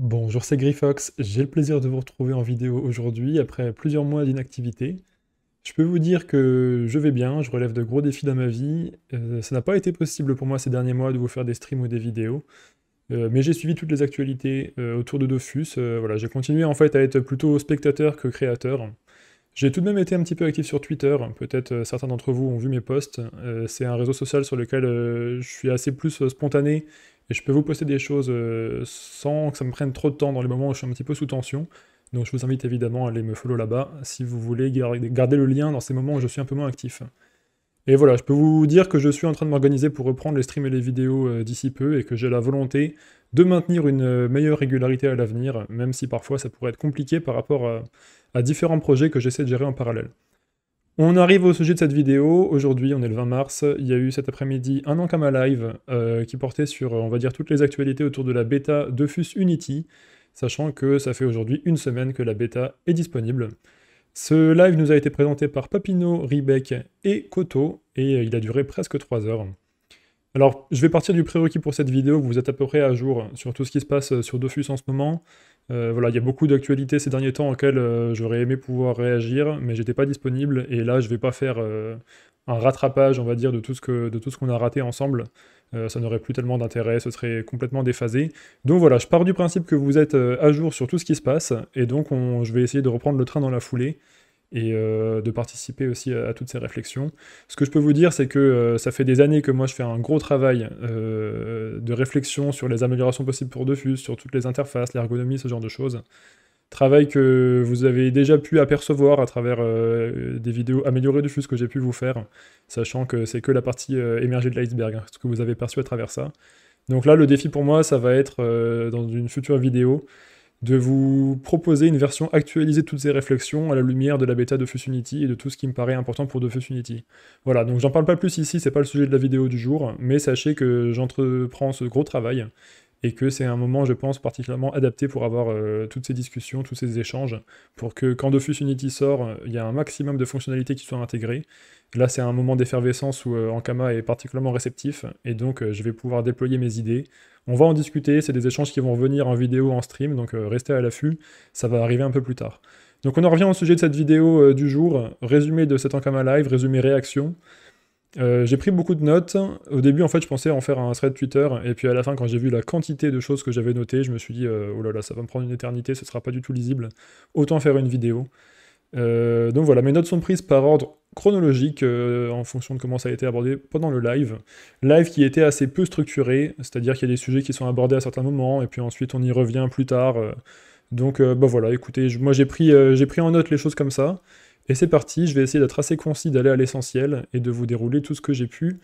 Bonjour, c'est Griffox. J'ai le plaisir de vous retrouver en vidéo aujourd'hui après plusieurs mois d'inactivité. Je peux vous dire que je vais bien, je relève de gros défis dans ma vie. Euh, ça n'a pas été possible pour moi ces derniers mois de vous faire des streams ou des vidéos. Euh, mais j'ai suivi toutes les actualités euh, autour de Dofus. voilà, j'ai continué en fait à être plutôt spectateur que créateur. J'ai tout de même été un petit peu actif sur Twitter, peut-être certains d'entre vous ont vu mes posts. c'est un réseau social sur lequel je suis assez plus spontané et je peux vous poster des choses euh, sans que ça me prenne trop de temps dans les moments où je suis un petit peu sous tension. Donc je vous invite évidemment à aller me follow là-bas si vous voulez garder le lien dans ces moments où je suis un peu moins actif. Et voilà, je peux vous dire que je suis en train de m'organiser pour reprendre les streams et les vidéos euh, d'ici peu et que j'ai la volonté de maintenir une euh, meilleure régularité à l'avenir, même si parfois ça pourrait être compliqué par rapport à, à différents projets que j'essaie de gérer en parallèle. On arrive au sujet de cette vidéo. Aujourd'hui, on est le 20 mars. Il y a eu cet après-midi un Ankama Live euh, qui portait sur, on va dire, toutes les actualités autour de la bêta Dofus Unity, sachant que ça fait aujourd'hui une semaine que la bêta est disponible. Ce live nous a été présenté par Papino, Ribeck et Koto, et il a duré presque 3 heures. Alors, je vais partir du prérequis pour cette vidéo, vous êtes à peu près à jour sur tout ce qui se passe sur Dofus en ce moment. Euh, voilà, il y a beaucoup d'actualités ces derniers temps auxquelles euh, j'aurais aimé pouvoir réagir, mais j'étais pas disponible. Et là, je vais pas faire euh, un rattrapage, on va dire, de tout ce de tout ce qu'on a raté ensemble. ça n'aurait plus tellement d'intérêt, ce serait complètement déphasé. Donc voilà, je pars du principe que vous êtes à jour sur tout ce qui se passe, et donc je vais essayer de reprendre le train dans la foulée et euh, de participer aussi à, toutes ces réflexions. Ce que je peux vous dire, c'est que euh, ça fait des années que moi je fais un gros travail euh, de réflexion sur les améliorations possibles pour Defus, sur toutes les interfaces, l'ergonomie, ce genre de choses. Travail que vous avez déjà pu apercevoir à travers des vidéos améliorées fus que j'ai pu vous faire, sachant que c'est que la partie émergée de l'iceberg, hein, ce que vous avez perçu à travers ça. Donc là, le défi pour moi, ça va être dans une future vidéo, de vous proposer une version actualisée de toutes ces réflexions à la lumière de la bêta de Unity et de tout ce qui me paraît important pour Fuse Unity. Voilà, donc j'en parle pas plus ici, c'est pas le sujet de la vidéo du jour, mais sachez que j'entreprends ce gros travail et que c'est un moment, je pense, particulièrement adapté pour avoir euh, toutes ces discussions, tous ces échanges, pour que quand Dofus Unity sort, il y a un maximum de fonctionnalités qui soient intégrées. Là, c'est un moment d'effervescence où euh, Ankama est particulièrement réceptif, et donc euh, je vais pouvoir déployer mes idées. On va en discuter, c'est des échanges qui vont venir en vidéo, en stream, donc restez à l'affût, ça va arriver un peu plus tard. Donc on en revient au sujet de cette vidéo du jour, résumé de cet Ankama Live, résumé réaction. Euh, j'ai pris beaucoup de notes. Au début, en fait, je pensais en faire un thread Twitter. Et puis à la fin, quand j'ai vu la quantité de choses que j'avais notées, je me suis dit, euh, oh là là, ça va me prendre une éternité, ce sera pas du tout lisible. Autant faire une vidéo. Euh, donc voilà, mes notes sont prises par ordre chronologique en fonction de comment ça a été abordé pendant le live. Live qui était assez peu structuré, c'est-à-dire qu'il y a des sujets qui sont abordés à certains moments, et puis ensuite on y revient plus tard. donc bah voilà, écoutez, moi j'ai pris, j'ai pris en note les choses comme ça. Et c'est parti, je vais essayer d'être assez concis, d'aller à l'essentiel et de vous dérouler tout ce que j'ai pu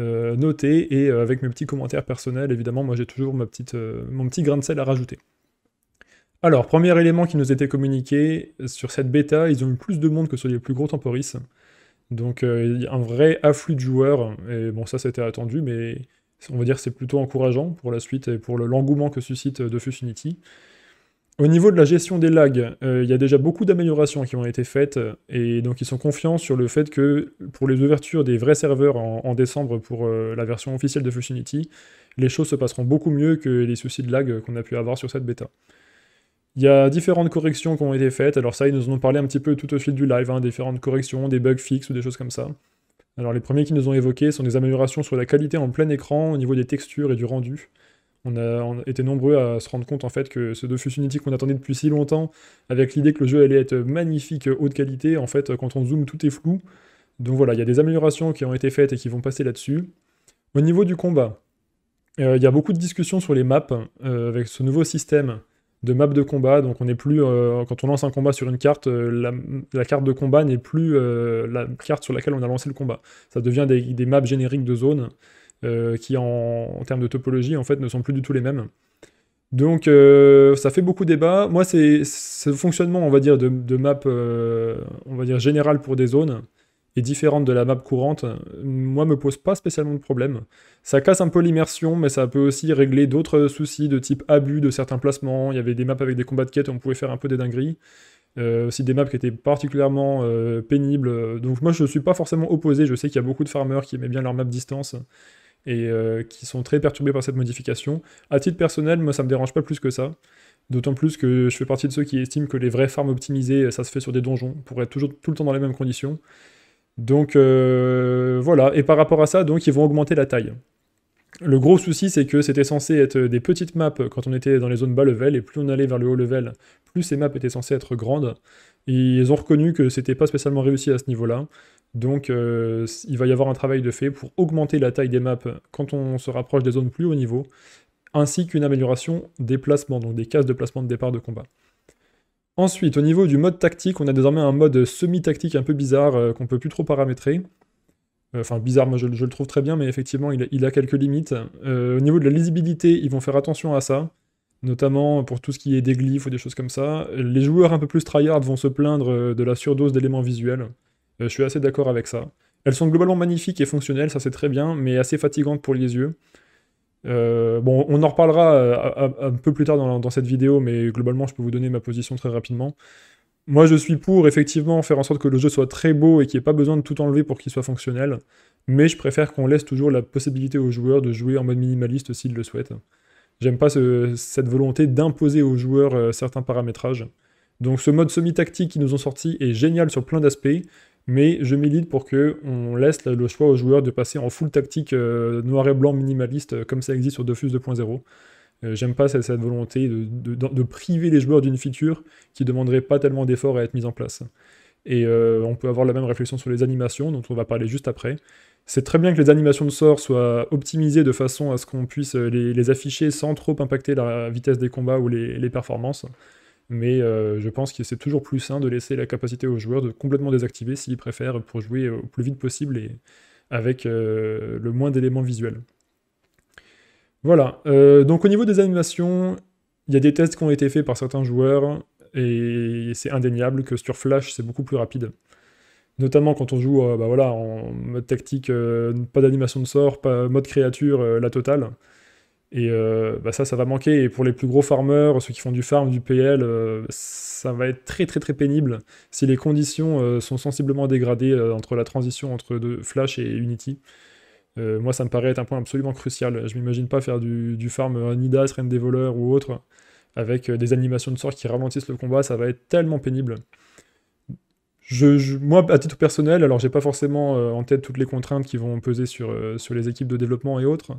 euh, noter et euh, avec mes petits commentaires personnels, évidemment, moi j'ai toujours ma petite, euh, mon petit grain de sel à rajouter. Alors, premier élément qui nous était communiqué, sur cette bêta, ils ont eu plus de monde que sur les plus gros temporis. Donc il y a un vrai afflux de joueurs, et bon ça c'était attendu, mais on va dire que c'est plutôt encourageant pour la suite et pour l'engouement que suscite Dofus Unity. Au niveau de la gestion des lags, euh, il y a déjà beaucoup d'améliorations qui ont été faites, euh, et donc ils sont confiants sur le fait que pour les ouvertures des vrais serveurs en, décembre pour euh, la version officielle de Fusionity, les choses se passeront beaucoup mieux que les soucis de lag qu'on a pu avoir sur cette bêta. Il y a différentes corrections qui ont été faites, alors ça ils nous en ont parlé un petit peu tout au fil du live, hein, différentes corrections, des bugs fixes ou des choses comme ça. Alors les premiers qui nous ont évoqués sont des améliorations sur la qualité en plein écran au niveau des textures et du rendu. On a, été nombreux à se rendre compte en fait que ce Dofus Unity qu'on attendait depuis si longtemps, avec l'idée que le jeu allait être magnifique, euh, haute qualité, en fait, quand on zoome, tout est flou. Donc voilà, il y a des améliorations qui ont été faites et qui vont passer là-dessus. Au niveau du combat, euh, il y a beaucoup de discussions sur les maps euh, avec ce nouveau système de map de combat. Donc on n'est plus, quand on lance un combat sur une carte, la, carte de combat n'est plus la carte sur laquelle on a lancé le combat. Ça devient des, des maps génériques de zones. Euh, qui en, termes de topologie en fait ne sont plus du tout les mêmes. Donc euh, ça fait beaucoup débat. Moi c'est ce fonctionnement on va dire de, map euh, on va dire générale pour des zones est différente de la map courante. Moi me pose pas spécialement de problème. Ça casse un peu l'immersion mais ça peut aussi régler d'autres soucis de type abus de certains placements. Il y avait des maps avec des combats de quêtes on pouvait faire un peu des dingueries. aussi des maps qui étaient particulièrement pénibles. Donc moi je suis pas forcément opposé. Je sais qu'il y a beaucoup de farmers qui aimaient bien leur map distance et euh, qui sont très perturbés par cette modification. À titre personnel, moi ça me dérange pas plus que ça. D'autant plus que je fais partie de ceux qui estiment que les vraies farms optimisées, ça se fait sur des donjons, pour être toujours tout le temps dans les mêmes conditions. Donc euh, voilà, et par rapport à ça, donc ils vont augmenter la taille. Le gros souci, c'est que c'était censé être des petites maps quand on était dans les zones bas level, et plus on allait vers le haut level, plus ces maps étaient censées être grandes. Ils ont reconnu que c'était pas spécialement réussi à ce niveau-là. Donc euh, il va y avoir un travail de fait pour augmenter la taille des maps quand on se rapproche des zones plus haut niveau, ainsi qu'une amélioration des placements, donc des cases de placement de départ de combat. Ensuite, au niveau du mode tactique, on a désormais un mode semi-tactique un peu bizarre qu'on euh, qu'on peut plus trop paramétrer. Euh, enfin, bizarre, moi je, le trouve très bien, mais effectivement, il, il a quelques limites. au niveau de la lisibilité, ils vont faire attention à ça notamment pour tout ce qui est des glyphes ou des choses comme ça. Les joueurs un peu plus tryhard vont se plaindre de la surdose d'éléments visuels. Euh, je suis assez d'accord avec ça. Elles sont globalement magnifiques et fonctionnelles, ça c'est très bien, mais assez fatigantes pour les yeux. Euh, bon, on en reparlera euh, un peu plus tard dans, cette vidéo, mais globalement, je peux vous donner ma position très rapidement. Moi, je suis pour effectivement faire en sorte que le jeu soit très beau et qu'il n'y ait pas besoin de tout enlever pour qu'il soit fonctionnel, mais je préfère qu'on laisse toujours la possibilité aux joueurs de jouer en mode minimaliste s'ils le souhaitent. J'aime pas cette volonté d'imposer aux joueurs certains paramétrages. Donc ce mode semi-tactique qu'ils nous ont sorti est génial sur plein d'aspects, mais je milite pour que on laisse le choix aux joueurs de passer en full tactique euh, noir et blanc minimaliste euh, comme ça existe sur Dofus 2.0. Euh, j'aime pas cette, volonté de, priver les joueurs d'une feature qui demanderait pas tellement d'efforts à être mise en place. Et on peut avoir la même réflexion sur les animations, dont on va parler juste après. C'est très bien que les animations de sort soient optimisées de façon à ce qu'on puisse les, afficher sans trop impacter la vitesse des combats ou les performances mais euh, je pense que c'est toujours plus sain de laisser la capacité aux joueurs de complètement désactiver s'ils préfèrent pour jouer au plus vite possible et avec euh, le moins d'éléments visuels. Voilà, euh, donc au niveau des animations, il y a des tests qui ont été faits par certains joueurs et c'est indéniable que sur Flash c'est beaucoup plus rapide. Notamment quand on joue bah en mode tactique, pas d'animation de sort, pas mode créature, la totale. Et euh, bah ça, ça va manquer. Et pour les plus gros farmers, ceux qui font du farm, du PL, euh, ça va être très très très pénible si les conditions euh, sont sensiblement dégradées entre la transition entre de Flash et Unity. moi, ça me paraît être un point absolument crucial. Je m'imagine pas faire du, du farm Nidas, Voleurs ou autre avec des animations de sorts qui ralentissent le combat. Ça va être tellement pénible. je, moi, à titre personnel, alors j'ai pas forcément en tête toutes les contraintes qui vont peser sur, sur les équipes de développement et autres.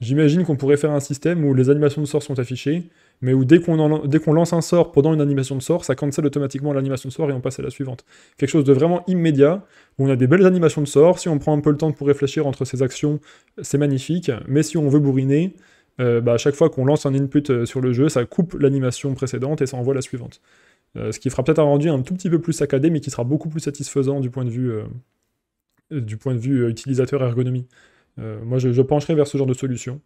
J'imagine qu'on pourrait faire un système où les animations de sort sont affichées, mais où dès qu'on lance un sort pendant une animation de sort, ça cancel automatiquement l'animation de sort et on passe à la suivante. Quelque chose de vraiment immédiat, où on a des belles animations de sort, si on prend un peu le temps pour réfléchir entre ces actions, c'est magnifique, mais si on veut bourriner, euh, bah à chaque fois qu'on lance un input euh, sur le jeu, ça coupe l'animation précédente et ça envoie la suivante. Euh, ce qui fera peut-être un rendu un tout petit peu plus saccadé, mais qui sera beaucoup plus satisfaisant du point de vue, du point de vue utilisateur ergonomie. Euh, moi, je, pencherai vers ce genre de solution.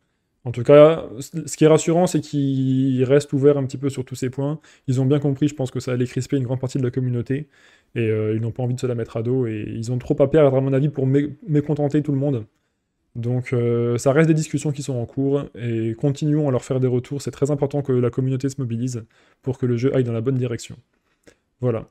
En tout cas, ce qui est rassurant, c'est qu'ils restent ouverts un petit peu sur tous ces points. Ils ont bien compris, je pense, que ça allait crisper une grande partie de la communauté. Et euh, ils n'ont pas envie de se la mettre à dos. Et ils ont trop à perdre, à mon avis, pour mécontenter tout le monde. Donc euh, ça reste des discussions qui sont en cours et continuons à leur faire des retours. C'est très important que la communauté se mobilise pour que le jeu aille dans la bonne direction. Voilà.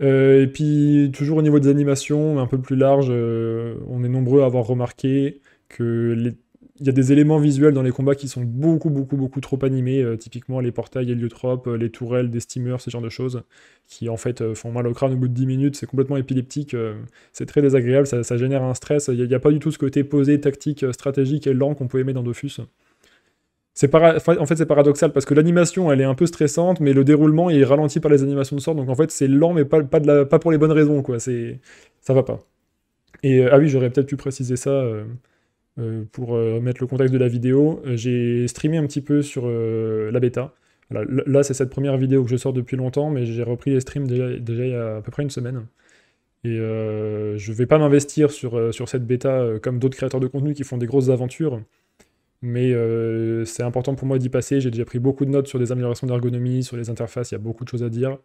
et puis toujours au niveau des animations, un peu plus large, on est nombreux à avoir remarqué que il y a des éléments visuels dans les combats qui sont beaucoup, beaucoup, beaucoup trop animés, euh, typiquement les portails héliotropes, euh, les tourelles des steamers, ce genre de choses, qui en fait euh, font mal au crâne au bout de 10 minutes, c'est complètement épileptique, c'est très désagréable, ça, génère un stress, il n'y a, pas du tout ce côté posé, tactique, stratégique et lent qu'on peut aimer dans Dofus. En fait, c'est paradoxal parce que l'animation, elle est un peu stressante, mais le déroulement est ralenti par les animations de sort. Donc en fait, c'est lent, mais pas, pour les bonnes raisons. Quoi. Ça va pas. Et ah oui, j'aurais peut-être pu préciser ça. Euh, pour euh, mettre le contexte de la vidéo, euh, j'ai streamé un petit peu sur la bêta. là, c'est cette première vidéo que je sors depuis longtemps, mais j'ai repris les streams déjà, il y a à peu près une semaine. Et je ne vais pas m'investir sur, cette bêta comme d'autres créateurs de contenu qui font des grosses aventures. Mais c'est important pour moi d'y passer. J'ai déjà pris beaucoup de notes sur des améliorations d'ergonomie, sur les interfaces, il y a beaucoup de choses à dire.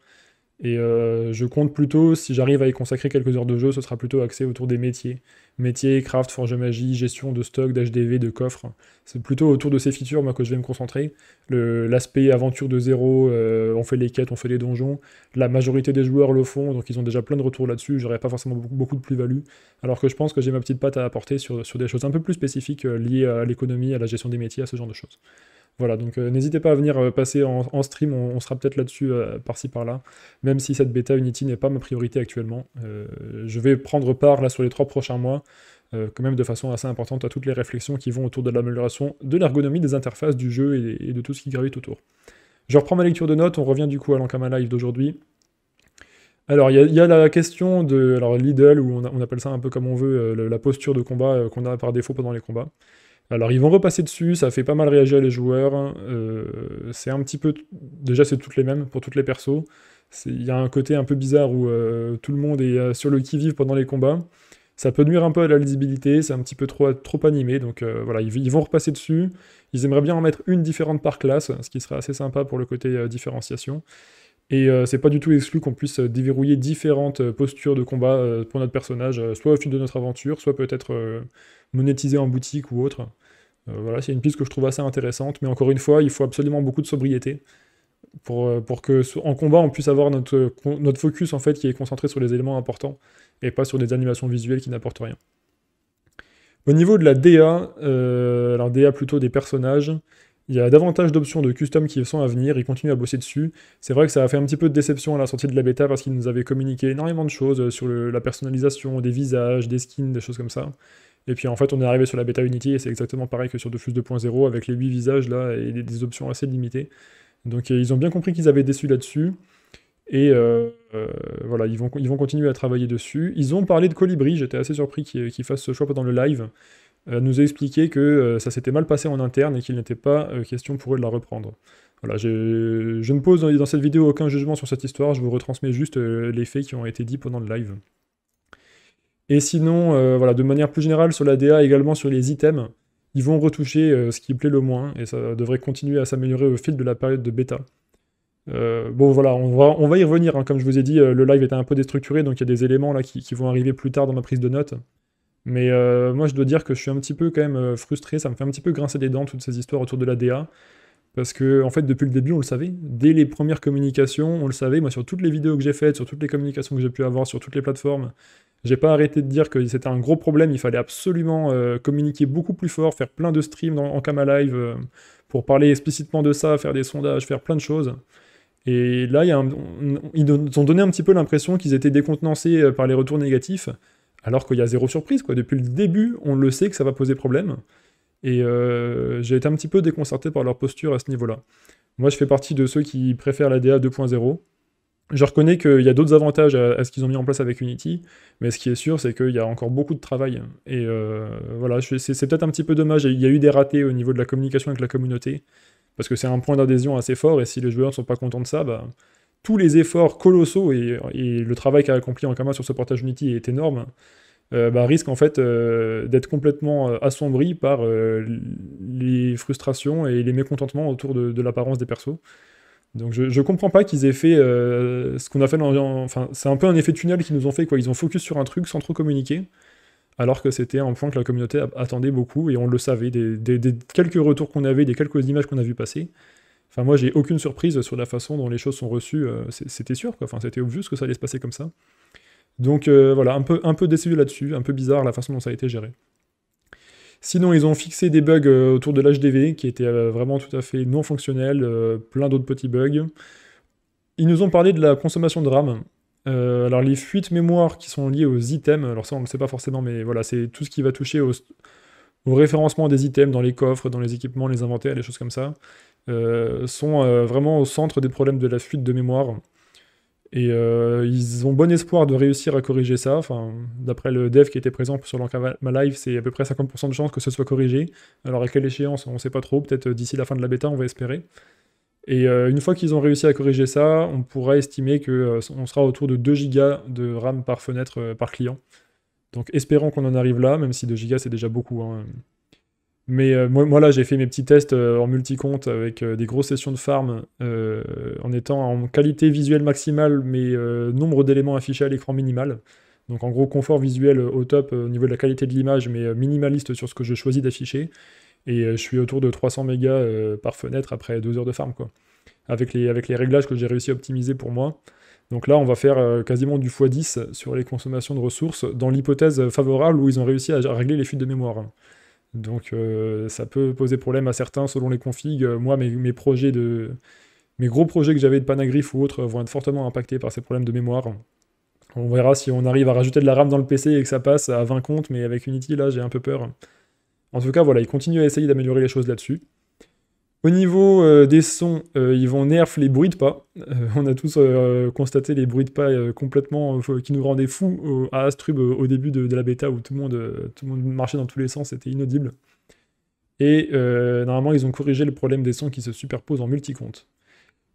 Et euh, je compte plutôt, si j'arrive à y consacrer quelques heures de jeu, ce sera plutôt axé autour des métiers. Métiers, craft, forge magie, gestion de stock, d'HDV, de coffres. C'est plutôt autour de ces features que je vais me concentrer. L'aspect aventure de zéro, euh, on fait les quêtes, on fait les donjons. La majorité des joueurs le font, donc ils ont déjà plein de retours là-dessus. J'aurais pas forcément beaucoup, de plus-value. Alors que je pense que j'ai ma petite patte à apporter sur, des choses un peu plus spécifiques euh, liées à l'économie, à la gestion des métiers, à ce genre de choses. Voilà, donc euh, n'hésitez pas à venir euh, passer en, stream, on, sera peut-être là-dessus euh, par-ci par-là, même si cette bêta Unity n'est pas ma priorité actuellement. je vais prendre part là sur les trois prochains mois, quand même de façon assez importante à toutes les réflexions qui vont autour de l'amélioration de l'ergonomie des interfaces du jeu et, de tout ce qui gravite autour. Je reprends ma lecture de notes, on revient du coup à l'Ankama Live d'aujourd'hui. Alors, il y, a la question de alors, Lidl, ou on, appelle ça un peu comme on veut, la posture de combat qu'on a par défaut pendant les combats. Alors ils vont repasser dessus, ça fait pas mal réagir les joueurs. Hein. Euh, c'est un petit peu... Déjà c'est toutes les mêmes pour toutes les persos. Il y a un côté un peu bizarre où euh, tout le monde est euh, sur le qui-vive pendant les combats. Ça peut nuire un peu à la lisibilité, c'est un petit peu trop, trop animé, donc voilà, ils, vont repasser dessus. Ils aimeraient bien en mettre une différente par classe, ce qui serait assez sympa pour le côté différenciation. Et c'est pas du tout exclu qu'on puisse déverrouiller différentes postures de combat pour notre personnage, soit au fil de notre aventure, soit peut-être monétiser en boutique ou autre. Euh, voilà, c'est une piste que je trouve assez intéressante, mais encore une fois, il faut absolument beaucoup de sobriété pour, euh, que en combat on puisse avoir notre, notre focus en fait qui est concentré sur les éléments importants et pas sur des animations visuelles qui n'apportent rien. Au niveau de la DA, euh, alors DA plutôt des personnages, il y a davantage d'options de custom qui sont à venir, ils continuent à bosser dessus. C'est vrai que ça a fait un petit peu de déception à la sortie de la bêta parce qu'ils nous avaient communiqué énormément de choses sur la personnalisation, des visages, des skins, des choses comme ça. Et puis en fait, on est arrivé sur la bêta Unity et c'est exactement pareil que sur Dofus 2.0 avec les 8 visages là et des, options assez limitées. Donc euh, ils ont bien compris qu'ils avaient déçu là-dessus. Et euh, euh, voilà, ils vont, ils vont continuer à travailler dessus. Ils ont parlé de Colibri, j'étais assez surpris qu'ils fassent ce choix pendant le live. nous a expliqué que ça s'était mal passé en interne et qu'il n'était pas question pour eux de la reprendre. Voilà, je, ne pose dans, cette vidéo aucun jugement sur cette histoire, je vous retransmets juste les faits qui ont été dits pendant le live. Et sinon, euh, voilà, de manière plus générale, sur la DA, également sur les items, ils vont retoucher euh, ce qui plaît le moins, et ça devrait continuer à s'améliorer au fil de la période de bêta. Euh, bon voilà, on va, on va y revenir, hein. comme je vous ai dit, le live était un peu déstructuré, donc il y a des éléments là qui, vont arriver plus tard dans ma prise de notes. Mais moi je dois dire que je suis un petit peu quand même frustré, ça me fait un petit peu grincer des dents toutes ces histoires autour de la DA. Parce que, en fait, depuis le début, on le savait. Dès les premières communications, on le savait. Moi, sur toutes les vidéos que j'ai faites, sur toutes les communications que j'ai pu avoir, sur toutes les plateformes, j'ai pas arrêté de dire que c'était un gros problème, il fallait absolument euh, communiquer beaucoup plus fort, faire plein de streams en Kama Live euh, pour parler explicitement de ça, faire des sondages, faire plein de choses. Et là, ils nous ils ont donné un petit peu l'impression qu'ils étaient décontenancés euh, par les retours négatifs, alors qu'il y a zéro surprise. Quoi. Depuis le début, on le sait que ça va poser problème. Et j'ai été un petit peu déconcerté par leur posture à ce niveau-là. Moi, je fais partie de ceux qui préfèrent la DA 2.0. Je reconnais qu'il y a d'autres avantages à, ce qu'ils ont mis en place avec Unity, mais ce qui est sûr, c'est qu'il y a encore beaucoup de travail. Et euh, voilà, c'est peut-être un petit peu dommage. Il y a eu des ratés au niveau de la communication avec la communauté, parce que c'est un point d'adhésion assez fort, et si les joueurs ne sont pas contents de ça, bah, tous les efforts colossaux et, le travail qu'a accompli Ankama sur ce portage Unity est énorme. Euh, bah, risquent risque en fait euh, d'être complètement assombri par les frustrations et les mécontentements autour de, de l'apparence des persos. Donc je, je comprends pas qu'ils aient fait euh, ce qu'on a fait enfin c'est un peu un effet tunnel qu'ils nous ont fait quoi. Ils ont focus sur un truc sans trop communiquer, alors que c'était un point que la communauté attendait beaucoup et on le savait des, quelques retours qu'on avait, des quelques images qu'on a vu passer. Enfin moi j'ai aucune surprise sur la façon dont les choses sont reçues. Euh, c'était sûr quoi. c'était obvious que ça allait se passer comme ça. Donc euh, voilà un peu un peu déçu là-dessus, un peu bizarre la façon dont ça a été géré. Sinon, ils ont fixé des bugs euh, autour de l'HDV qui étaient euh, vraiment tout à fait non fonctionnels, euh, plein d'autres petits bugs. Ils nous ont parlé de la consommation de RAM. alors les fuites mémoire qui sont liées aux items, alors ça on ne le sait pas forcément, mais voilà, c'est tout ce qui va toucher au, référencement des items dans les coffres, dans les équipements, les inventaires, les choses comme ça, sont vraiment au centre des problèmes de la fuite de mémoire. Et euh, ils ont bon espoir de réussir à corriger ça. Enfin, D'après le dev qui était présent sur ma Live, c'est à peu près 50% de chances que ce soit corrigé. Alors à quelle échéance On ne sait pas trop. Peut-être euh, d'ici la fin de la bêta, on va espérer. Et euh, une fois qu'ils ont réussi à corriger ça, on pourra estimer qu'on sera autour de 2 gigas de RAM par fenêtre par client. Donc espérons qu'on en arrive là, même si 2 gigas c'est déjà beaucoup. Hein. Mais euh, moi, là, j'ai fait mes petits tests euh, en multi avec euh, des grosses sessions de farm en étant en qualité visuelle maximale, mais nombre d'éléments affichés à l'écran minimal. Donc en gros, confort visuel au top au niveau de la qualité de l'image, mais minimaliste sur ce que je choisis d'afficher. Et je suis autour de 300 mégas par fenêtre après deux heures de farm, quoi. Avec avec les réglages que j'ai réussi à optimiser pour moi. Donc là, on va faire quasiment du x10 sur les consommations de ressources, dans l'hypothèse favorable où ils ont réussi à régler les fuites de mémoire. Donc euh, ça peut poser problème à certains selon les configs. Euh, moi, mes, mes projets de. Mes gros projets que j'avais de Panagriffe ou autres vont être fortement impactés par ces problèmes de mémoire. On verra si on arrive à rajouter de la RAM dans le PC et que ça passe à 20 comptes, mais avec Unity, là, j'ai un peu peur. En tout cas, voilà, ils continuent à essayer d'améliorer les choses là-dessus. Au niveau euh, des sons, euh, ils vont nerf les bruits de pas. Euh, on a tous constaté les bruits de pas complètement qui nous rendaient fous à Astrub au début de, la bêta où tout le, monde, tout le monde marchait dans tous les sens, c'était inaudible. Et normalement, ils ont corrigé le problème des sons qui se superposent en multicompte.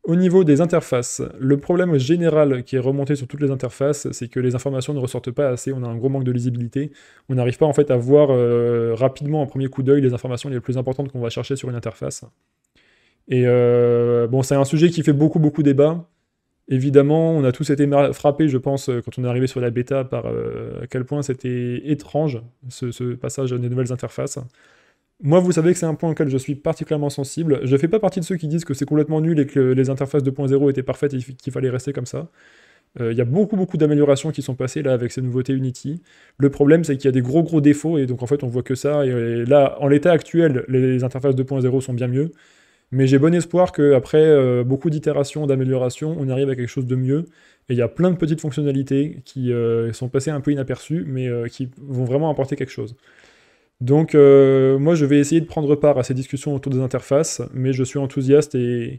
Au niveau des interfaces, le problème général qui est remonté sur toutes les interfaces, c'est que les informations ne ressortent pas assez, on a un gros manque de lisibilité, on n'arrive pas en fait à voir euh, rapidement en premier coup d'œil les informations les plus importantes qu'on va chercher sur une interface. Et euh, bon, c'est un sujet qui fait beaucoup beaucoup débat. Évidemment, on a tous été frappés, je pense, euh, quand on est arrivé sur la bêta, par à quel point c'était étrange ce, ce passage des nouvelles interfaces. Moi, vous savez que c'est un point auquel je suis particulièrement sensible. Je ne fais pas partie de ceux qui disent que c'est complètement nul et que les interfaces 2.0 étaient parfaites et qu'il fallait rester comme ça. Euh, il y a beaucoup, beaucoup d'améliorations qui sont passées là avec ces nouveautés Unity. Le problème, c'est qu'il y a des gros, gros défauts et donc en fait, on voit que ça. Et, là, en l'état actuel, les interfaces 2.0 sont bien mieux. Mais j'ai bon espoir qu'après euh, beaucoup d'itérations, d'améliorations, on arrive à quelque chose de mieux. Et il y a plein de petites fonctionnalités qui euh, sont passées un peu inaperçues, mais qui vont vraiment apporter quelque chose. Donc euh, moi je vais essayer de prendre part à ces discussions autour des interfaces, mais je suis enthousiaste et,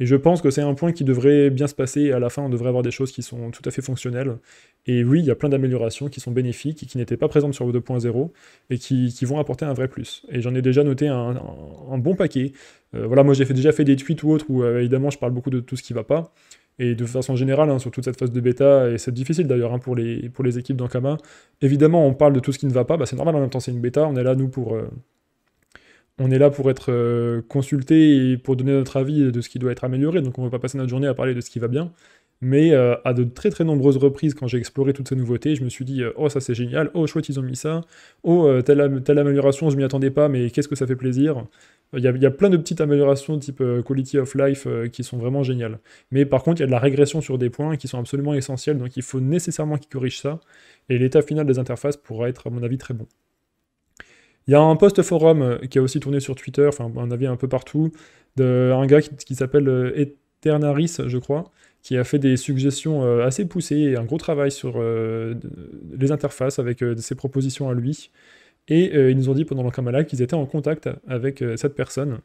je pense que c'est un point qui devrait bien se passer. À la fin, on devrait avoir des choses qui sont tout à fait fonctionnelles. Et oui, il y a plein d'améliorations qui sont bénéfiques et qui n'étaient pas présentes sur 2.0 et qui, vont apporter un vrai plus. Et j'en ai déjà noté un, bon paquet. Euh, voilà, moi j'ai déjà fait des tweets ou autres où euh, évidemment je parle beaucoup de tout ce qui va pas et de façon générale, hein, sur toute cette phase de bêta, et c'est difficile d'ailleurs hein, pour, les, pour les équipes d'Ankama, évidemment on parle de tout ce qui ne va pas, bah, c'est normal en même temps c'est une bêta, on est là nous pour... Euh, on est là pour être euh, consultés consulté et pour donner notre avis de ce qui doit être amélioré, donc on ne va pas passer notre journée à parler de ce qui va bien. Mais euh, à de très très nombreuses reprises, quand j'ai exploré toutes ces nouveautés, je me suis dit oh ça c'est génial, oh chouette ils ont mis ça, oh telle, amélioration je m'y attendais pas, mais qu'est-ce que ça fait plaisir. Il y, a, plein de petites améliorations type euh, quality of life euh, qui sont vraiment géniales. Mais par contre, il y a de la régression sur des points qui sont absolument essentiels, donc il faut nécessairement qu'ils corrigent ça. Et l'état final des interfaces pourra être, à mon avis, très bon. Il y a un post forum euh, qui a aussi tourné sur Twitter, enfin, un avis, un peu partout, d'un gars qui s'appelle Eternaris, je crois, qui a fait des suggestions assez poussées et un gros travail sur les interfaces avec ses propositions à lui. Et euh, ils nous ont dit pendant kamala qu'ils étaient en contact avec euh, cette personne.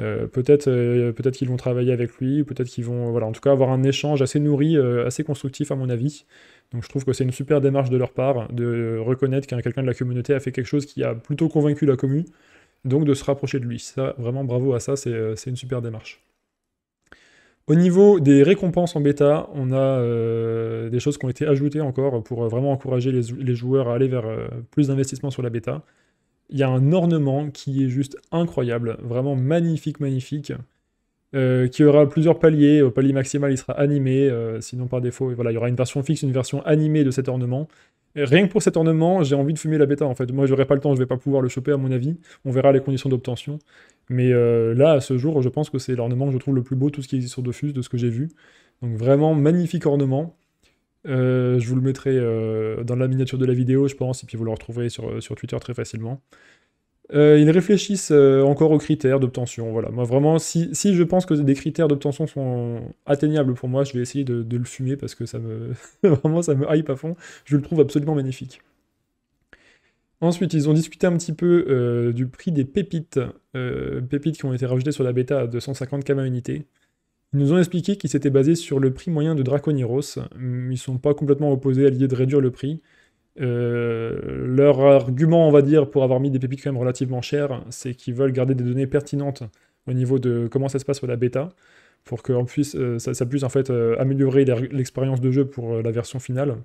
Euh, peut-être peut-être qu'ils vont travailler avec lui, peut-être qu'ils vont, voilà, en tout cas avoir un échange assez nourri, assez constructif à mon avis. Donc je trouve que c'est une super démarche de leur part de reconnaître qu'un quelqu'un de la communauté a fait quelque chose qui a plutôt convaincu la commune, donc de se rapprocher de lui. Ça, vraiment bravo à ça, c'est une super démarche. Au niveau des récompenses en bêta, on a euh, des choses qui ont été ajoutées encore pour euh, vraiment encourager les, joueurs à aller vers euh, plus d'investissement sur la bêta. Il y a un ornement qui est juste incroyable, vraiment magnifique, magnifique, qui aura plusieurs paliers. Au palier maximal, il sera animé, sinon par défaut, et voilà, il y aura une version fixe, une version animée de cet ornement rien que pour cet ornement, j'ai envie de fumer la bêta en fait. Moi, j'aurai pas le temps, je vais pas pouvoir le choper à mon avis. On verra les conditions d'obtention. Mais euh, là, à ce jour, je pense que c'est l'ornement que je trouve le plus beau, tout ce qui existe sur Dofus, de ce que j'ai vu. Donc vraiment magnifique ornement. Euh, je vous le mettrai euh, dans la miniature de la vidéo, je pense, et puis vous le retrouverez sur Twitter très facilement. Euh, ils réfléchissent euh, encore aux critères d'obtention. Voilà, moi vraiment, si, je pense que des critères d'obtention sont atteignables pour moi, je vais essayer de, le fumer parce que ça me vraiment ça me hype à fond. Je le trouve absolument magnifique. Ensuite, ils ont discuté un petit peu euh, du prix des pépites, pépites qui ont été rajoutées sur la bêta à 250 km unités. Ils nous ont expliqué qu'ils s'étaient basés sur le prix moyen de Draconiros. Ils sont pas complètement opposés à l'idée de réduire le prix. Euh, leur argument, on va dire, pour avoir mis des pépites quand même relativement chères, c'est qu'ils veulent garder des données pertinentes au niveau de comment ça se passe sur la bêta, pour que puisse, euh, ça, puisse en fait euh, améliorer l'expérience de jeu pour la version finale.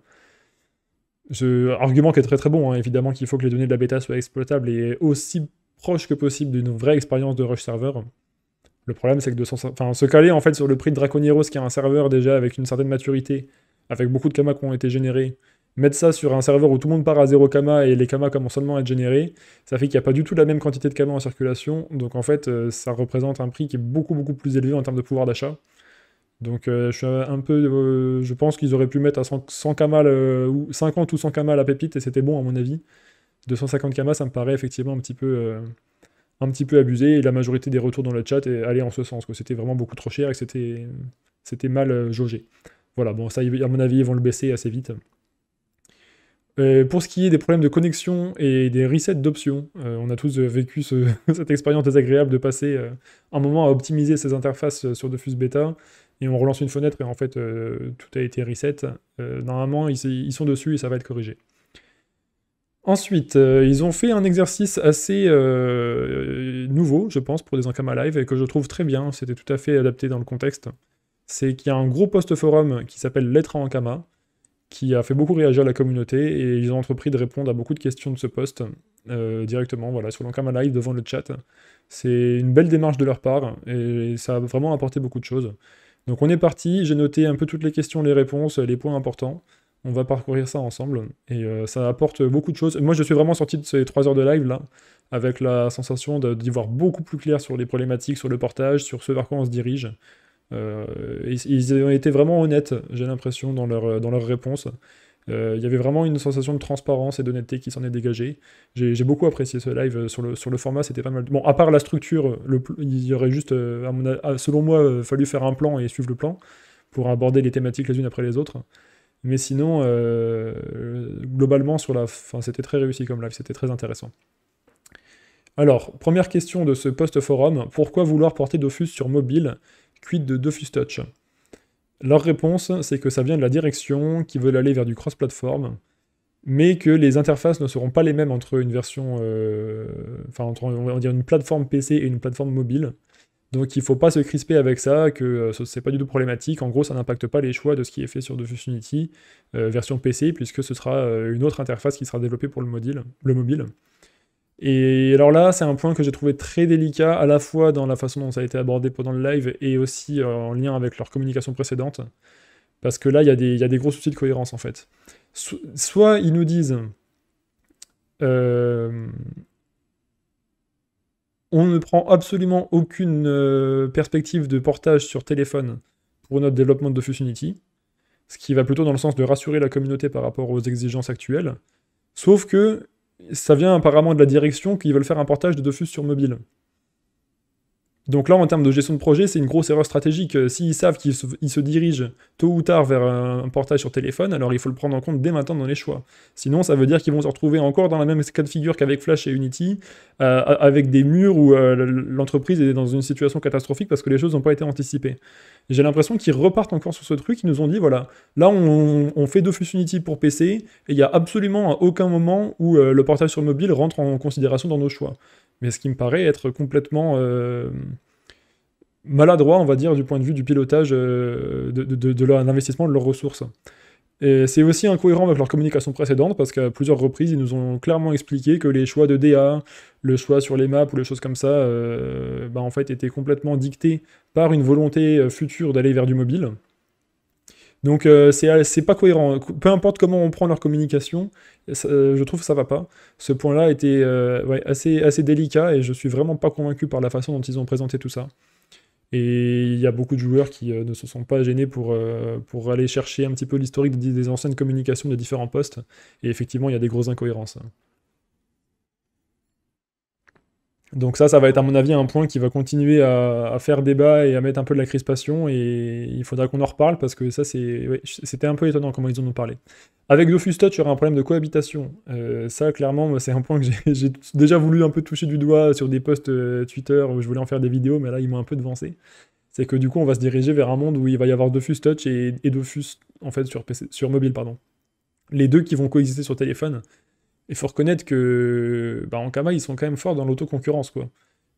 argument qui est très très bon, hein. évidemment qu'il faut que les données de la bêta soient exploitables et aussi proches que possible d'une vraie expérience de Rush Server. Le problème, c'est que de se caler en fait sur le prix de Draconieros, qui est un serveur déjà avec une certaine maturité, avec beaucoup de kamas qui ont été générés, mettre ça sur un serveur où tout le monde part à 0 kama et les kama commencent seulement à être générés, ça fait qu'il n'y a pas du tout la même quantité de kama en circulation. Donc en fait, euh, ça représente un prix qui est beaucoup beaucoup plus élevé en termes de pouvoir d'achat. Donc euh, je suis un peu, euh, je pense qu'ils auraient pu mettre à 100, ou 50 ou 100 kama la pépite et c'était bon à mon avis. 250 kama, ça me paraît effectivement un petit peu, un petit peu abusé et la majorité des retours dans le chat allaient en ce sens que c'était vraiment beaucoup trop cher et que c'était, c'était mal jaugé. Voilà, bon ça à mon avis ils vont le baisser assez vite. Euh, pour ce qui est des problèmes de connexion et des resets d'options, euh, on a tous euh, vécu cette expérience désagréable de passer un moment à optimiser ses interfaces sur Defuse Beta, et on relance une fenêtre et en fait tout a été reset. normalement, ils, sont dessus et ça va être corrigé. Ensuite, ils ont fait un exercice assez nouveau, je pense, pour des encamas live, et que je trouve très bien, c'était tout à fait adapté dans le contexte. C'est qu'il y a un gros post forum qui s'appelle Lettre en encama qui a fait beaucoup réagir la communauté et ils ont entrepris de répondre à beaucoup de questions de ce poste euh, directement voilà, sur l'Ankama Live devant le chat. C'est une belle démarche de leur part et ça a vraiment apporté beaucoup de choses. Donc on est parti, j'ai noté un peu toutes les questions, les réponses, les points importants. On va parcourir ça ensemble et euh, ça apporte beaucoup de choses. Moi je suis vraiment sorti de ces trois heures de live là avec la sensation d'y voir beaucoup plus clair sur les problématiques, sur le portage, sur ce vers quoi on se dirige. Euh, ils, ils, ont été vraiment honnêtes, j'ai l'impression, dans leur, dans leur réponse. Euh, il y avait vraiment une sensation de transparence et d'honnêteté qui s'en est dégagée. J'ai, beaucoup apprécié ce live euh, sur le, sur le format, c'était pas mal. Bon, à part la structure, le, il y aurait juste, selon moi, fallu faire un plan et suivre le plan pour aborder les thématiques les unes après les autres. Mais sinon, globalement, sur la c'était très réussi comme live, c'était très intéressant. Alors, première question de ce post-forum, pourquoi vouloir porter Dofus sur mobile Quid de Dofus Touch Leur réponse, c'est que ça vient de la direction, qu'ils veulent aller vers du cross-platform, mais que les interfaces ne seront pas les mêmes entre une version, euh, enfin on une plateforme PC et une plateforme mobile. Donc il ne faut pas se crisper avec ça, que euh, ce n'est pas du tout problématique. En gros, ça n'impacte pas les choix de ce qui est fait sur Dofus Unity euh, version PC, puisque ce sera une autre interface qui sera développée pour le, le mobile. Et alors là, c'est un point que j'ai trouvé très délicat, à la fois dans la façon dont ça a été abordé pendant le live et aussi euh, en lien avec leur communication précédente. Parce que là, il y, a des gros soucis de cohérence en fait. soit ils nous disent. Euh, on ne prend absolument aucune euh, perspective de portage sur téléphone pour notre développement de Unity, ce qui va plutôt dans le sens de rassurer la communauté par rapport aux exigences actuelles. Sauf que ça vient apparemment de la direction qu'ils veulent faire un portage de Dofus sur mobile. Donc là, en termes de gestion de projet, c'est une grosse erreur stratégique. Euh, s'ils savent qu'ils se, dirigent tôt ou tard vers un portail sur téléphone, alors il faut le prendre en compte dès maintenant dans les choix. Sinon, ça veut dire qu'ils vont se retrouver encore dans la même cas de figure qu'avec Flash et Unity, euh, avec des murs où euh, l'entreprise est dans une situation catastrophique parce que les choses n'ont pas été anticipées. J'ai l'impression qu'ils repartent encore sur ce truc. Ils nous ont dit, voilà, là, on, fait Dofus Unity pour PC, et il n'y a absolument à aucun moment où le portail sur mobile rentre en considération dans nos choix mais ce qui me paraît être complètement euh, maladroit, on va dire, du point de vue du pilotage euh, de, de, l'investissement de leurs ressources. Et c'est aussi incohérent avec leur communication précédente, parce qu'à plusieurs reprises, ils nous ont clairement expliqué que les choix de DA, le choix sur les maps ou les choses comme ça, euh, bah, en fait, étaient complètement dictés par une volonté future d'aller vers du mobile. Donc euh, euh, c'est pas cohérent. Peu importe comment on prend leur communication, euh, je trouve que ça va pas. Ce point-là était assez, délicat et je suis vraiment pas convaincu par la façon dont ils ont présenté tout ça. Et il y a beaucoup de joueurs qui ne se sont pas gênés pour, aller chercher un petit peu l'historique des, anciennes communications des différents postes. Et effectivement, il y a des grosses incohérences. Donc ça, ça va être à mon avis un point qui va continuer à, faire débat et à mettre un peu de la crispation, et il faudra qu'on en reparle, parce que ça, c'était un peu étonnant comment ils en ont parlé. Avec Dofus Touch, il y aura un problème de cohabitation. Euh, ça, clairement, c'est un point que j'ai, déjà voulu un peu toucher du doigt sur des posts euh, Twitter où je voulais en faire des vidéos, mais là, ils m'ont un peu devancé c'est que du coup on va se diriger vers un monde où il va y avoir Dofus Touch et, et Dofus en fait sur, sur mobile pardon. Les deux qui vont coexister sur téléphone, il faut reconnaître que bah, en Kama, ils sont quand même forts dans l'autoconcurrence, quoi.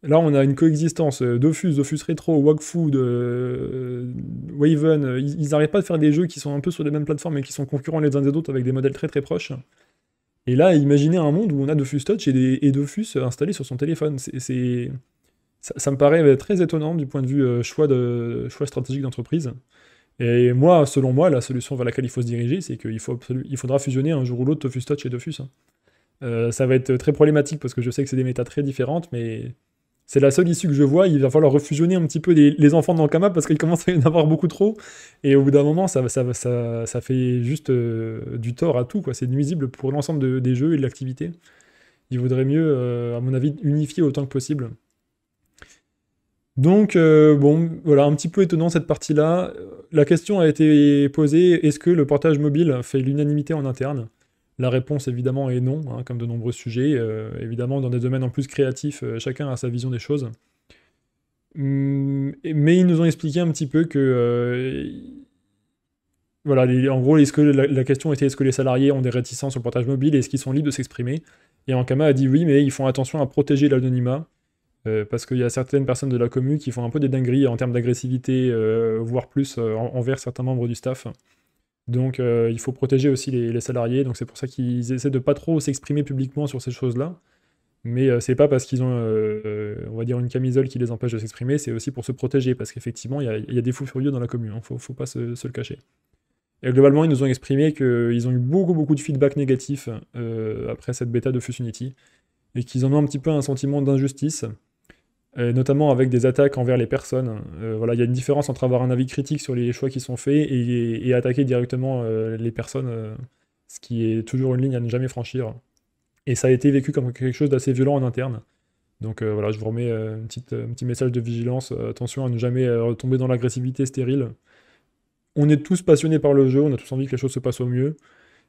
Là, on a une coexistence. Euh, Dofus, Dofus Retro, Wakfu, Food, euh, Waven, euh, ils n'arrêtent pas de faire des jeux qui sont un peu sur les mêmes plateformes et qui sont concurrents les uns des autres avec des modèles très très proches. Et là, imaginez un monde où on a Dofus Touch et, des, Dofus installé sur son téléphone. ça, me paraît très étonnant du point de vue choix, de, choix stratégique d'entreprise. Et moi, selon moi, la solution vers laquelle il faut se diriger, c'est qu'il il faudra fusionner un jour ou l'autre Tofus Touch et Tofus. Hein. Euh, ça va être très problématique parce que je sais que c'est des métas très différentes, mais c'est la seule issue que je vois. Il va falloir refusionner un petit peu les, enfants dans le parce qu'ils commencent à en avoir beaucoup trop. Et au bout d'un moment, ça, ça, ça, ça, fait juste euh, du tort à tout. C'est nuisible pour l'ensemble des jeux et de l'activité. Il vaudrait mieux, euh, à mon avis, unifier autant que possible donc, euh, bon, voilà, un petit peu étonnant cette partie-là. La question a été posée, est-ce que le portage mobile fait l'unanimité en interne La réponse, évidemment, est non, hein, comme de nombreux sujets. Euh, évidemment, dans des domaines en plus créatifs, euh, chacun a sa vision des choses. Hmm, mais ils nous ont expliqué un petit peu que... voilà, en gros, la, question était est-ce que les salariés ont des réticences au portage mobile et est-ce qu'ils sont libres de s'exprimer Et Ankama a dit oui, mais ils font attention à protéger l'anonymat euh, parce qu'il y a certaines personnes de la commune qui font un peu des dingueries en termes d'agressivité, euh, voire plus euh, envers certains membres du staff. Donc il faut protéger aussi les, salariés, donc c'est pour ça qu'ils essaient de pas trop s'exprimer publiquement sur ces choses-là. Mais c'est pas parce qu'ils ont, on va dire, une camisole qui les empêche de s'exprimer, c'est aussi pour se protéger, parce qu'effectivement, il y, a des fous furieux dans la commune, hein. faut, faut, pas se, le cacher. Et globalement, ils nous ont exprimé qu'ils ont eu beaucoup, beaucoup de feedback négatif après cette bêta de Fus Unity, et qu'ils en ont un petit peu un sentiment d'injustice, euh, notamment avec des attaques envers les personnes. Euh, voilà, il y a une différence entre avoir un avis critique sur les choix qui sont faits et, attaquer directement euh, les personnes, ce qui est toujours une ligne à ne jamais franchir. Et ça a été vécu comme quelque chose d'assez violent en interne. Donc voilà, je vous remets un petit, message de vigilance. attention à ne jamais retomber dans l'agressivité stérile. On est tous passionnés par le jeu, on a tous envie que les choses se passent au mieux.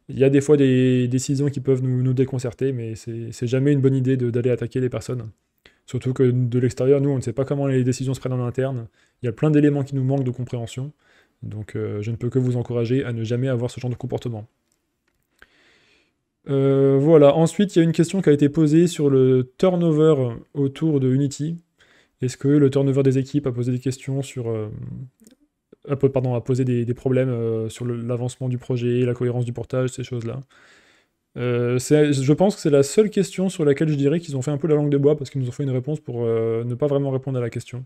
Il y a des fois des décisions qui peuvent nous, nous déconcerter, mais c'est jamais une bonne idée d'aller attaquer les personnes. Surtout que de l'extérieur, nous, on ne sait pas comment les décisions se prennent en interne. Il y a plein d'éléments qui nous manquent de compréhension. Donc euh, je ne peux que vous encourager à ne jamais avoir ce genre de comportement. Euh, voilà, ensuite il y a une question qui a été posée sur le turnover autour de Unity. Est-ce que le turnover des équipes a posé des questions sur. Euh, pardon, a posé des problèmes sur l'avancement du projet, la cohérence du portage, ces choses-là euh, je pense que c'est la seule question sur laquelle je dirais qu'ils ont fait un peu la langue de bois parce qu'ils nous ont fait une réponse pour euh, ne pas vraiment répondre à la question.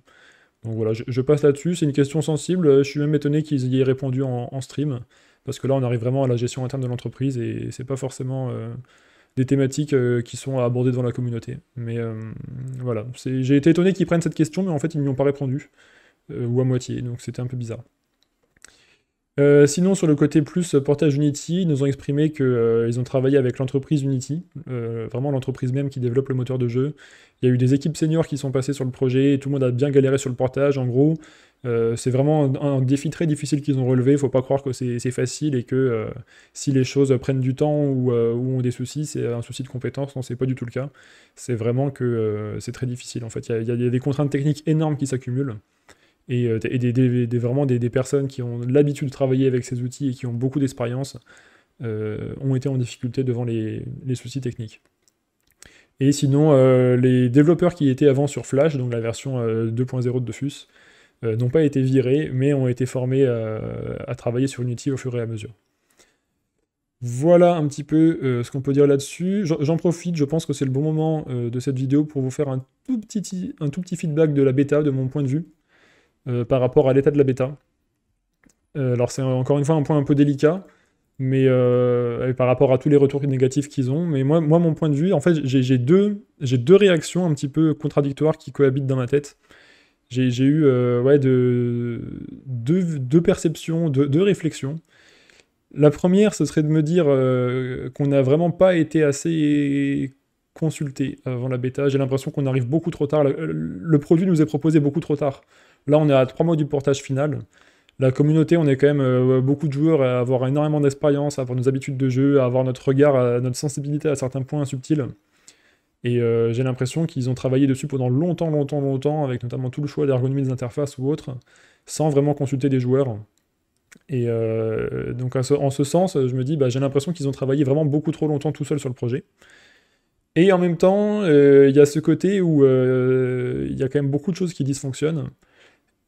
Donc voilà, je, passe là-dessus. C'est une question sensible. Je suis même étonné qu'ils y aient répondu en, stream parce que là, on arrive vraiment à la gestion interne de l'entreprise et c'est pas forcément euh, des thématiques qui sont abordées devant la communauté. Mais voilà, j'ai été étonné qu'ils prennent cette question, mais en fait, ils n'y ont pas répondu ou à moitié. Donc c'était un peu bizarre. Euh, sinon, sur le côté plus euh, portage Unity, ils nous ont exprimé qu'ils euh, ont travaillé avec l'entreprise Unity, vraiment l'entreprise même qui développe le moteur de jeu. Il y a eu des équipes seniors qui sont passées sur le projet, et tout le monde a bien galéré sur le portage. En gros, c'est vraiment un, défi très difficile qu'ils ont relevé. Il ne faut pas croire que c'est facile et que si les choses prennent du temps ou, ont des soucis, c'est un souci de compétence. Non, n'est pas du tout le cas. C'est vraiment que c'est très difficile en fait. Il y, a des contraintes techniques énormes qui s'accumulent et, euh, vraiment des, personnes qui ont l'habitude de travailler avec ces outils et qui ont beaucoup d'expérience euh, ont été en difficulté devant les, soucis techniques. Et sinon, euh, les développeurs qui étaient avant sur Flash, donc la version 2.0 de Dofus, n'ont pas été virés, mais ont été formés à travailler sur Unity au fur et à mesure. Voilà un petit peu ce qu'on peut dire là-dessus. J'en profite, je pense que c'est le bon moment de cette vidéo pour vous faire un tout, petit, un tout petit feedback de la bêta de mon point de vue. Euh, par rapport à l'état de la bêta. Euh, alors c'est encore une fois un point un peu délicat, mais euh, par rapport à tous les retours négatifs qu'ils ont. Mais moi, moi, mon point de vue, en fait, j'ai deux, réactions un petit peu contradictoires qui cohabitent dans ma tête. J'ai eu deux, perceptions, deux, réflexions. La première, ce serait de me dire qu'on n'a vraiment pas été assez consulté avant la bêta. J'ai l'impression qu'on arrive beaucoup trop tard. le, produit nous est proposé beaucoup trop tard. Là, on est à trois mois du portage final. La communauté, on est quand même euh, beaucoup de joueurs à avoir énormément d'expérience, à avoir nos habitudes de jeu, à avoir notre regard, notre sensibilité à certains points subtils. Et euh, j'ai l'impression qu'ils ont travaillé dessus pendant longtemps, longtemps, longtemps, avec notamment tout le choix d'ergonomie des interfaces ou autres, sans vraiment consulter des joueurs. Et euh, donc en ce sens, je me dis, bah, j'ai l'impression qu'ils ont travaillé vraiment beaucoup trop longtemps tout seuls sur le projet. Et en même temps, il y a ce côté où il y a quand même beaucoup de choses qui dysfonctionnent.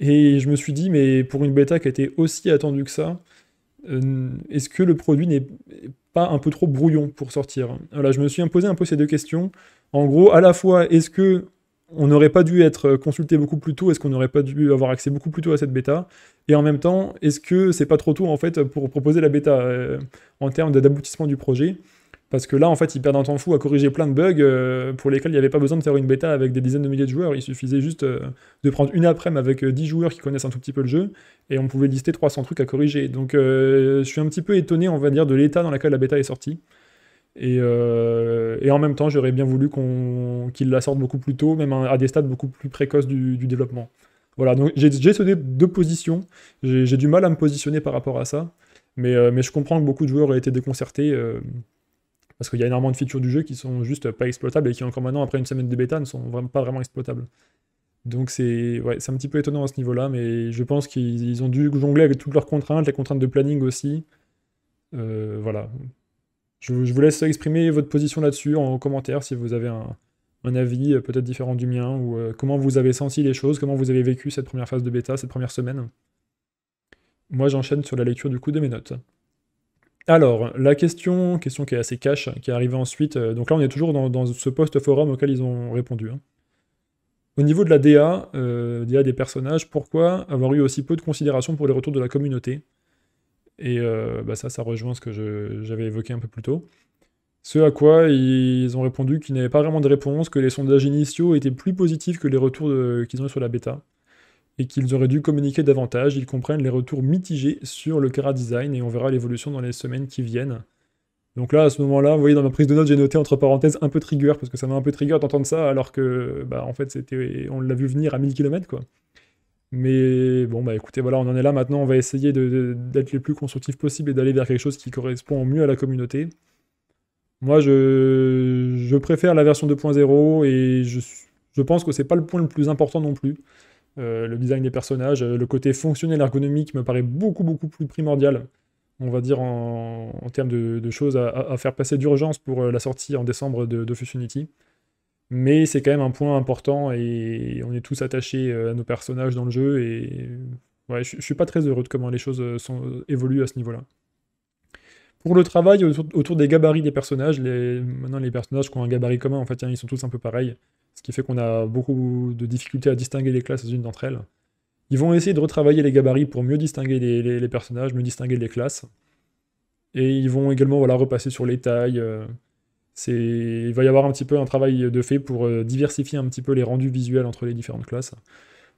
Et je me suis dit, mais pour une bêta qui a été aussi attendue que ça, euh, est-ce que le produit n'est pas un peu trop brouillon pour sortir je me suis imposé un peu ces deux questions. En gros, à la fois, est-ce que on n'aurait pas dû être consulté beaucoup plus tôt Est-ce qu'on n'aurait pas dû avoir accès beaucoup plus tôt à cette bêta Et en même temps, est-ce que c'est pas trop tôt en fait pour proposer la bêta euh, en termes d'aboutissement du projet parce que là, en fait, ils perdent un temps fou à corriger plein de bugs euh, pour lesquels il n'y avait pas besoin de faire une bêta avec des dizaines de milliers de joueurs. Il suffisait juste euh, de prendre une après-midi avec 10 euh, joueurs qui connaissent un tout petit peu le jeu et on pouvait lister 300 trucs à corriger. Donc, je suis un petit peu étonné, on va dire, de l'état dans lequel la bêta est sortie. Et, en même temps, j'aurais bien voulu qu'ils la sortent beaucoup plus tôt, même à des stades beaucoup plus précoces du, développement. Voilà, donc j'ai, ce deux positions. J'ai, du mal à me positionner par rapport à ça. Mais, mais je comprends que beaucoup de joueurs aient été déconcertés parce qu'il y a énormément de features du jeu qui sont juste pas exploitables et qui encore maintenant après une semaine de bêta ne sont pas vraiment exploitables. Donc c'est ouais, un petit peu étonnant à ce niveau-là, mais je pense qu'ils ont dû jongler avec toutes leurs contraintes, les contraintes de planning aussi. Euh, voilà. Je, vous laisse exprimer votre position là-dessus en commentaire si vous avez un, avis euh, peut-être différent du mien, ou euh, comment vous avez senti les choses, comment vous avez vécu cette première phase de bêta, cette première semaine. Moi j'enchaîne sur la lecture du coup de mes notes. Alors, la question, question qui est assez cache, hein, qui est arrivée ensuite, euh, donc là on est toujours dans, ce post-forum auquel ils ont répondu. Hein. Au niveau de la DA, euh, DA des personnages, pourquoi avoir eu aussi peu de considération pour les retours de la communauté Et euh, bah, ça, ça rejoint ce que j'avais évoqué un peu plus tôt. Ce à quoi ils ont répondu qu'ils n'avaient pas vraiment de réponse, que les sondages initiaux étaient plus positifs que les retours qu'ils ont eu sur la bêta et qu'ils auraient dû communiquer davantage. Ils comprennent les retours mitigés sur le Kara Design et on verra l'évolution dans les semaines qui viennent. Donc là, à ce moment-là, vous voyez, dans ma prise de notes, j'ai noté entre parenthèses un peu trigger, parce que ça m'a un peu trigger d'entendre ça, alors que, bah, en fait, c'était, on l'a vu venir à 1000 km, quoi. Mais bon, bah écoutez, voilà, on en est là maintenant, on va essayer d'être les plus constructifs possible et d'aller vers quelque chose qui correspond au mieux à la communauté. Moi, je, préfère la version 2.0 et je, je pense que c'est pas le point le plus important non plus. Euh, le design des personnages, euh, le côté fonctionnel ergonomique me paraît beaucoup beaucoup plus primordial, on va dire en, termes de, choses à, faire passer d'urgence pour euh, la sortie en décembre de de Unity. Mais c'est quand même un point important et on est tous attachés à nos personnages dans le jeu et ouais, je, suis pas très heureux de comment les choses sont, évoluent à ce niveau-là. Pour le travail autour des gabarits des personnages, les... maintenant les personnages qui ont un gabarit commun, en fait, hein, ils sont tous un peu pareils, ce qui fait qu'on a beaucoup de difficultés à distinguer les classes les unes d'entre elles. Ils vont essayer de retravailler les gabarits pour mieux distinguer les, personnages, mieux distinguer les classes. Et ils vont également voilà, repasser sur les tailles. Euh, il va y avoir un petit peu un travail de fait pour euh, diversifier un petit peu les rendus visuels entre les différentes classes.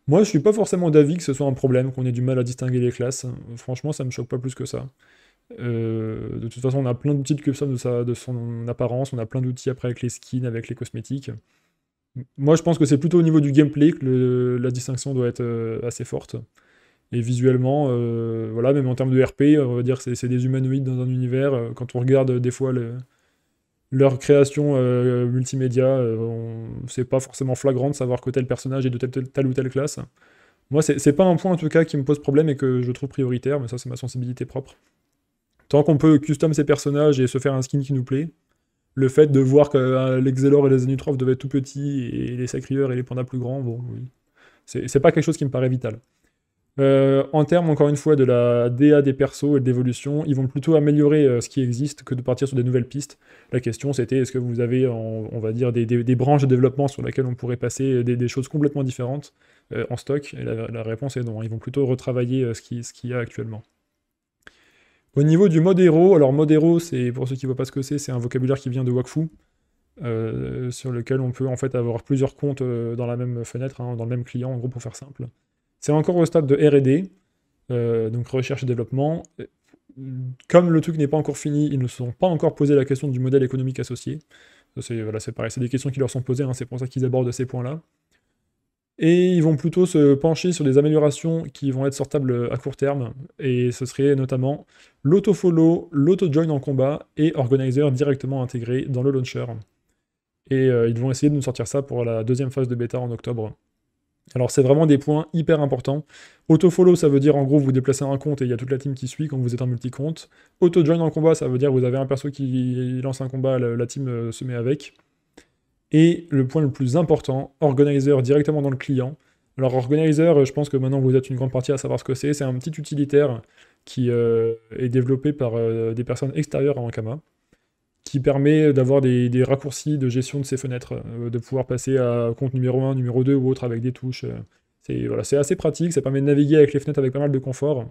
Moi, je suis pas forcément d'avis que ce soit un problème, qu'on ait du mal à distinguer les classes. Franchement, ça me choque pas plus que ça. Euh, de toute façon, on a plein d'outils de custom de, sa, de son apparence, on a plein d'outils après avec les skins, avec les cosmétiques. Moi, je pense que c'est plutôt au niveau du gameplay que la distinction doit être euh, assez forte. Et visuellement, euh, voilà, même en termes de RP, on va dire que c'est des humanoïdes dans un univers. Quand on regarde des fois leur création multimédia, c'est pas forcément flagrant de savoir que tel personnage est de telle, telle ou telle classe. Moi, c'est pas un point en tout cas qui me pose problème et que je trouve prioritaire, mais ça, c'est ma sensibilité propre. Tant qu'on peut custom ces personnages et se faire un skin qui nous plaît, le fait de voir que euh, Xelor et les Zenutrophes devaient être tout petits et les Sacrieurs et les Pandas plus grands, bon, oui. C'est pas quelque chose qui me paraît vital. Euh, en termes, encore une fois, de la DA des persos et de l'évolution, ils vont plutôt améliorer euh, ce qui existe que de partir sur des nouvelles pistes. La question, c'était est-ce que vous avez, on va dire, des, branches de développement sur lesquelles on pourrait passer des, choses complètement différentes en stock Et la, réponse est non. Ils vont plutôt retravailler ce qu'il y a actuellement. Au niveau du modero, alors modero, c'est pour ceux qui ne voient pas ce que c'est, c'est un vocabulaire qui vient de Wakfu, euh, sur lequel on peut en fait avoir plusieurs comptes euh, dans la même fenêtre, hein, dans le même client, en gros pour faire simple. C'est encore au stade de R&D, euh, donc recherche et développement. Comme le truc n'est pas encore fini, ils ne se sont pas encore posé la question du modèle économique associé. C'est pareil, c'est des questions qui leur sont posées, hein, c'est pour ça qu'ils abordent ces points-là. Et ils vont plutôt se pencher sur des améliorations qui vont être sortables à court terme. Et ce serait notamment l'auto-follow, l'auto-join en combat et Organizer directement intégré dans le launcher. Et euh, ils vont essayer de nous sortir ça pour la deuxième phase de bêta en octobre. Alors c'est vraiment des points hyper importants. Auto-follow, ça veut dire en gros vous déplacez un compte et il y a toute la team qui suit quand vous êtes en multi-compte. Auto-join en combat, ça veut dire vous avez un perso qui lance un combat, la, team euh, se met avec. Et le point le plus important, organizer directement dans le client. Alors organizer, je pense que maintenant vous êtes une grande partie à savoir ce que c'est. C'est un petit utilitaire qui euh, est développé par euh, des personnes extérieures à Ankama, qui permet d'avoir des, raccourcis de gestion de ces fenêtres, euh, de pouvoir passer à compte numéro 1, numéro 2 ou autre avec des touches. c'est voilà, assez pratique, ça permet de naviguer avec les fenêtres avec pas mal de confort.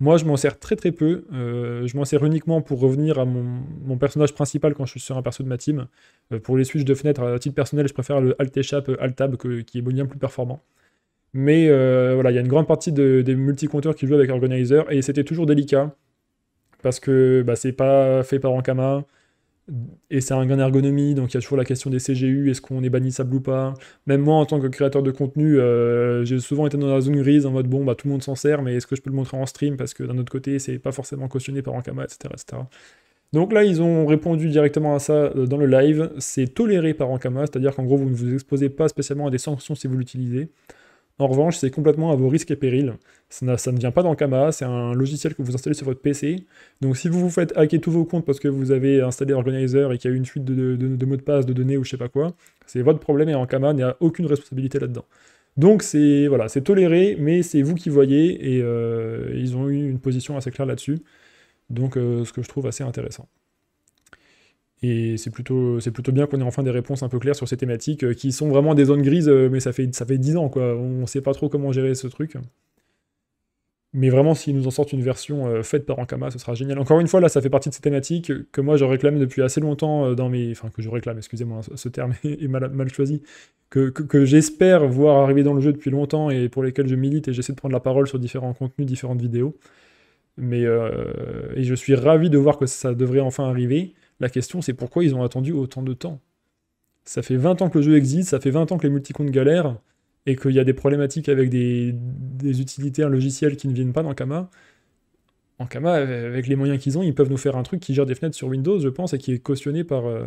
Moi, je m'en sers très très peu. Euh, je m'en sers uniquement pour revenir à mon, personnage principal quand je suis sur un perso de ma team. Euh, pour les switches de fenêtres, à titre personnel, je préfère le Alt Échappe, euh, Alt Tab, qui est bien plus performant. Mais voilà, il y a une grande partie des multi-compteurs qui jouent avec Organizer, et c'était toujours délicat, parce que bah, c'est pas fait par Ankama, et c'est un gain d'ergonomie, donc il y a toujours la question des CGU, est-ce qu'on est bannissable ou pas. Même moi, en tant que créateur de contenu, euh, j'ai souvent été dans la zone grise en mode bon, bah tout le monde s'en sert, mais est-ce que je peux le montrer en stream Parce que d'un autre côté, c'est pas forcément cautionné par Ankama, etc., etc. Donc là, ils ont répondu directement à ça euh, dans le live. C'est toléré par Ankama, c'est-à-dire qu'en gros, vous ne vous exposez pas spécialement à des sanctions si vous l'utilisez. En revanche, c'est complètement à vos risques et périls. Ça, ne vient pas dans Kama. c'est un logiciel que vous installez sur votre PC. Donc si vous vous faites hacker tous vos comptes parce que vous avez installé Organizer et qu'il y a eu une fuite de, mots de passe, de données ou je sais pas quoi, c'est votre problème et en n'y a aucune responsabilité là-dedans. Donc c'est voilà, c'est toléré, mais c'est vous qui voyez et euh, ils ont eu une position assez claire là-dessus. Donc euh, ce que je trouve assez intéressant. Et c'est plutôt, c'est plutôt bien qu'on ait enfin des réponses un peu claires sur ces thématiques euh, qui sont vraiment des zones grises, euh, mais ça fait, ça fait 10 ans, quoi. On ne sait pas trop comment gérer ce truc. Mais vraiment, s'ils nous en sortent une version euh, faite par Ankama, ce sera génial. Encore une fois, là, ça fait partie de ces thématiques que moi je réclame depuis assez longtemps dans mes. Enfin, que je réclame, excusez-moi, hein, ce terme est mal, choisi. Que, que, j'espère voir arriver dans le jeu depuis longtemps et pour lesquels je milite et j'essaie de prendre la parole sur différents contenus, différentes vidéos. Mais. et je suis ravi de voir que ça devrait enfin arriver. La question, c'est pourquoi ils ont attendu autant de temps Ça fait 20 ans que le jeu existe, ça fait 20 ans que les multicomptes galèrent, et qu'il y a des problématiques avec des, des utilitaires logiciel qui ne viennent pas dans Kama. En Kama, avec les moyens qu'ils ont, ils peuvent nous faire un truc qui gère des fenêtres sur Windows, je pense, et qui est cautionné par... Euh,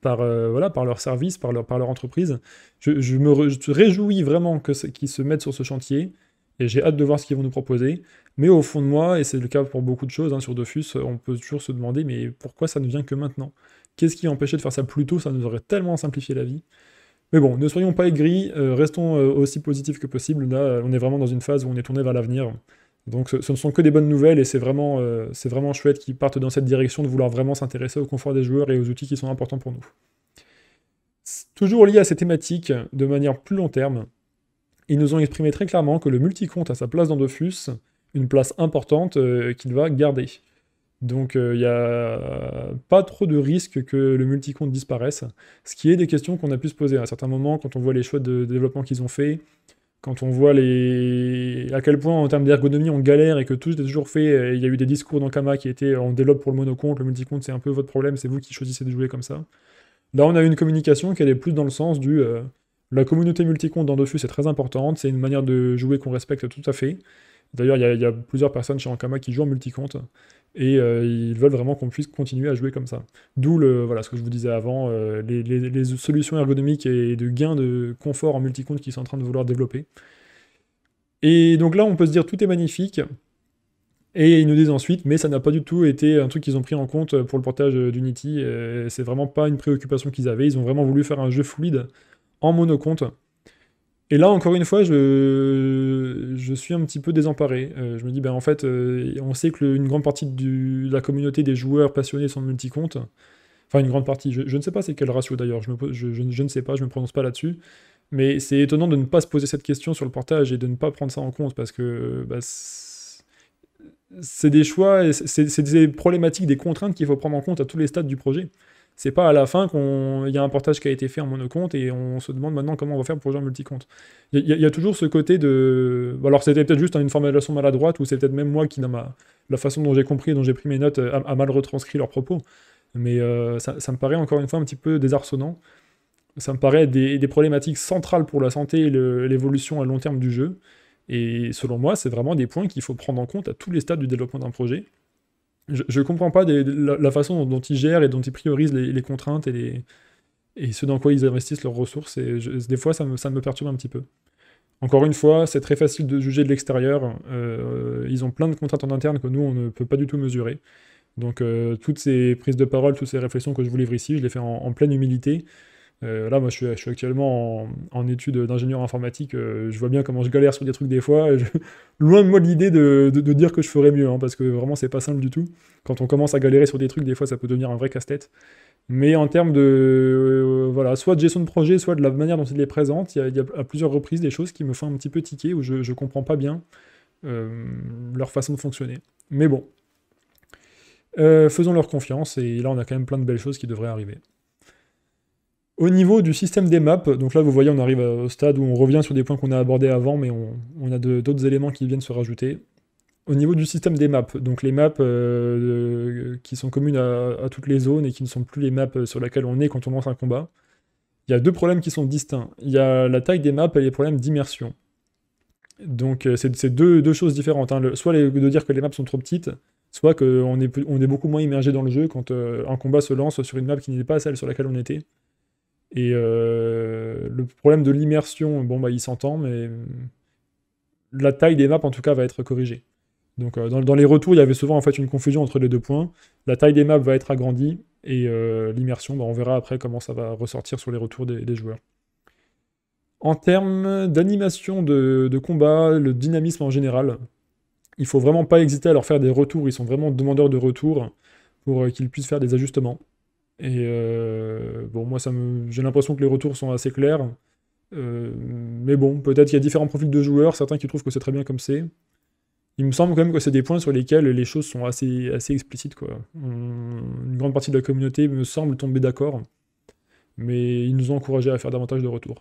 par, euh, voilà, par leur service, par leur, par leur entreprise. Je, me réjouis vraiment qu'ils se mettent sur ce chantier, et j'ai hâte de voir ce qu'ils vont nous proposer. Mais au fond de moi, et c'est le cas pour beaucoup de choses hein, sur Dofus, euh, on peut toujours se demander mais pourquoi ça ne vient que maintenant Qu'est-ce qui a empêché de faire ça plus tôt Ça nous aurait tellement simplifié la vie. Mais bon, ne soyons pas aigris, euh, restons euh, aussi positifs que possible. Là, on est vraiment dans une phase où on est tourné vers l'avenir. Donc ce, ne sont que des bonnes nouvelles et c'est vraiment, c'est vraiment chouette qu'ils partent dans cette direction de vouloir vraiment s'intéresser au confort des joueurs et aux outils qui sont importants pour nous. Toujours lié à ces thématiques, de manière plus long terme, ils nous ont exprimé très clairement que le multicompte a sa place dans Dofus, une place importante euh, qu'il va garder. Donc euh, il n'y a pas trop de risque que le multicompte disparaisse, ce qui est des questions qu'on a pu se poser à certains moments quand on voit les choix de développement qu'ils ont fait, quand on voit les... à quel point en termes d'ergonomie on galère et que tout est toujours fait, euh, il y a eu des discours dans Kama qui étaient on développe pour le monocompte, le multiconte c'est un peu votre problème, c'est vous qui choisissez de jouer comme ça. Là on a eu une communication qui allait plus dans le sens du la communauté multiconte dans Dofus est très importante, c'est une manière de jouer qu'on respecte tout à fait. D'ailleurs, il y, a plusieurs personnes chez Ankama qui jouent en multiconte et euh, ils veulent vraiment qu'on puisse continuer à jouer comme ça. D'où voilà, ce que je vous disais avant, euh, les, solutions ergonomiques et de gains de confort en multiconte qu'ils sont en train de vouloir développer. Et donc là, on peut se dire tout est magnifique. Et ils nous disent ensuite, mais ça n'a pas du tout été un truc qu'ils ont pris en compte pour le portage d'Unity. Euh, c'est vraiment pas une préoccupation qu'ils avaient. Ils ont vraiment voulu faire un jeu fluide en monocompte. Et là, encore une fois, je, je suis un petit peu désemparé. Euh, je me dis, ben en fait, euh, on sait que une grande partie de la communauté des joueurs passionnés sont multi compte Enfin, une grande partie. Je, ne sais pas c'est quel ratio d'ailleurs. Je, je, ne sais pas, je ne me prononce pas là-dessus. Mais c'est étonnant de ne pas se poser cette question sur le portage et de ne pas prendre ça en compte parce que euh, bah, c'est des choix, c'est des problématiques, des contraintes qu'il faut prendre en compte à tous les stades du projet. C'est pas à la fin qu'il y a un portage qui a été fait en monocompte et on se demande maintenant comment on va faire pour jouer en multicompte. Il y, a toujours ce côté de. Alors c'était peut-être juste une formulation maladroite ou c'est peut-être même moi qui, dans ma... la façon dont j'ai compris et dont j'ai pris mes notes, a, mal retranscrit leurs propos. Mais euh, ça, me paraît encore une fois un petit peu désarçonnant. Ça me paraît des, des problématiques centrales pour la santé et l'évolution à long terme du jeu. Et selon moi, c'est vraiment des points qu'il faut prendre en compte à tous les stades du développement d'un projet je ne comprends pas la, façon dont, ils gèrent et dont ils priorisent les, contraintes et, ce dans quoi ils investissent leurs ressources. Et des fois, ça me, perturbe un petit peu. Encore une fois, c'est très facile de juger de l'extérieur. Euh, ils ont plein de contraintes en interne que nous, on ne peut pas du tout mesurer. Donc, euh, toutes ces prises de parole, toutes ces réflexions que je vous livre ici, je les fais en pleine humilité. Euh, là, moi, je suis, actuellement en, études d'ingénieur informatique. Euh, je vois bien comment je galère sur des trucs des fois. Loin de moi l'idée de, de, de, dire que je ferais mieux, hein, parce que vraiment, c'est pas simple du tout. Quand on commence à galérer sur des trucs, des fois, ça peut devenir un vrai casse-tête. Mais en termes de, euh, voilà, soit de gestion de projet, soit de la manière dont il les présente, il y, a à plusieurs reprises des choses qui me font un petit peu tiquer, où je, je comprends pas bien leur façon de fonctionner. Mais bon, faisons leur confiance, et là, on a quand même plein de belles choses qui devraient arriver. Au niveau du système des maps, donc là vous voyez on arrive au stade où on revient sur des points qu'on a abordés avant, mais on, a d'autres éléments qui viennent se rajouter. Au niveau du système des maps, donc les maps euh, qui sont communes à, toutes les zones et qui ne sont plus les maps sur lesquelles on est quand on lance un combat, il y a deux problèmes qui sont distincts. Il y a la taille des maps et les problèmes d'immersion. Donc euh, c'est deux, choses différentes. Hein. soit de dire que les maps sont trop petites, soit qu'on est, est beaucoup moins immergé dans le jeu quand euh, un combat se lance sur une map qui n'est pas celle sur laquelle on était. Et euh, le problème de l'immersion, bon, bah, il s'entend, mais la taille des maps, en tout cas, va être corrigée. Donc, euh, dans, les retours, il y avait souvent en fait une confusion entre les deux points. La taille des maps va être agrandie et euh, l'immersion, bah, on verra après comment ça va ressortir sur les retours des, joueurs. En termes d'animation de, combat, le dynamisme en général, il faut vraiment pas hésiter à leur faire des retours. Ils sont vraiment demandeurs de retours pour qu'ils puissent faire des ajustements. Et euh, bon, moi, ça me... j'ai l'impression que les retours sont assez clairs. Euh, mais bon, peut-être qu'il y a différents profils de joueurs, certains qui trouvent que c'est très bien comme c'est. Il me semble quand même que c'est des points sur lesquels les choses sont assez, assez explicites. Quoi. Une grande partie de la communauté me semble tomber d'accord, mais ils nous ont encouragés à faire davantage de retours.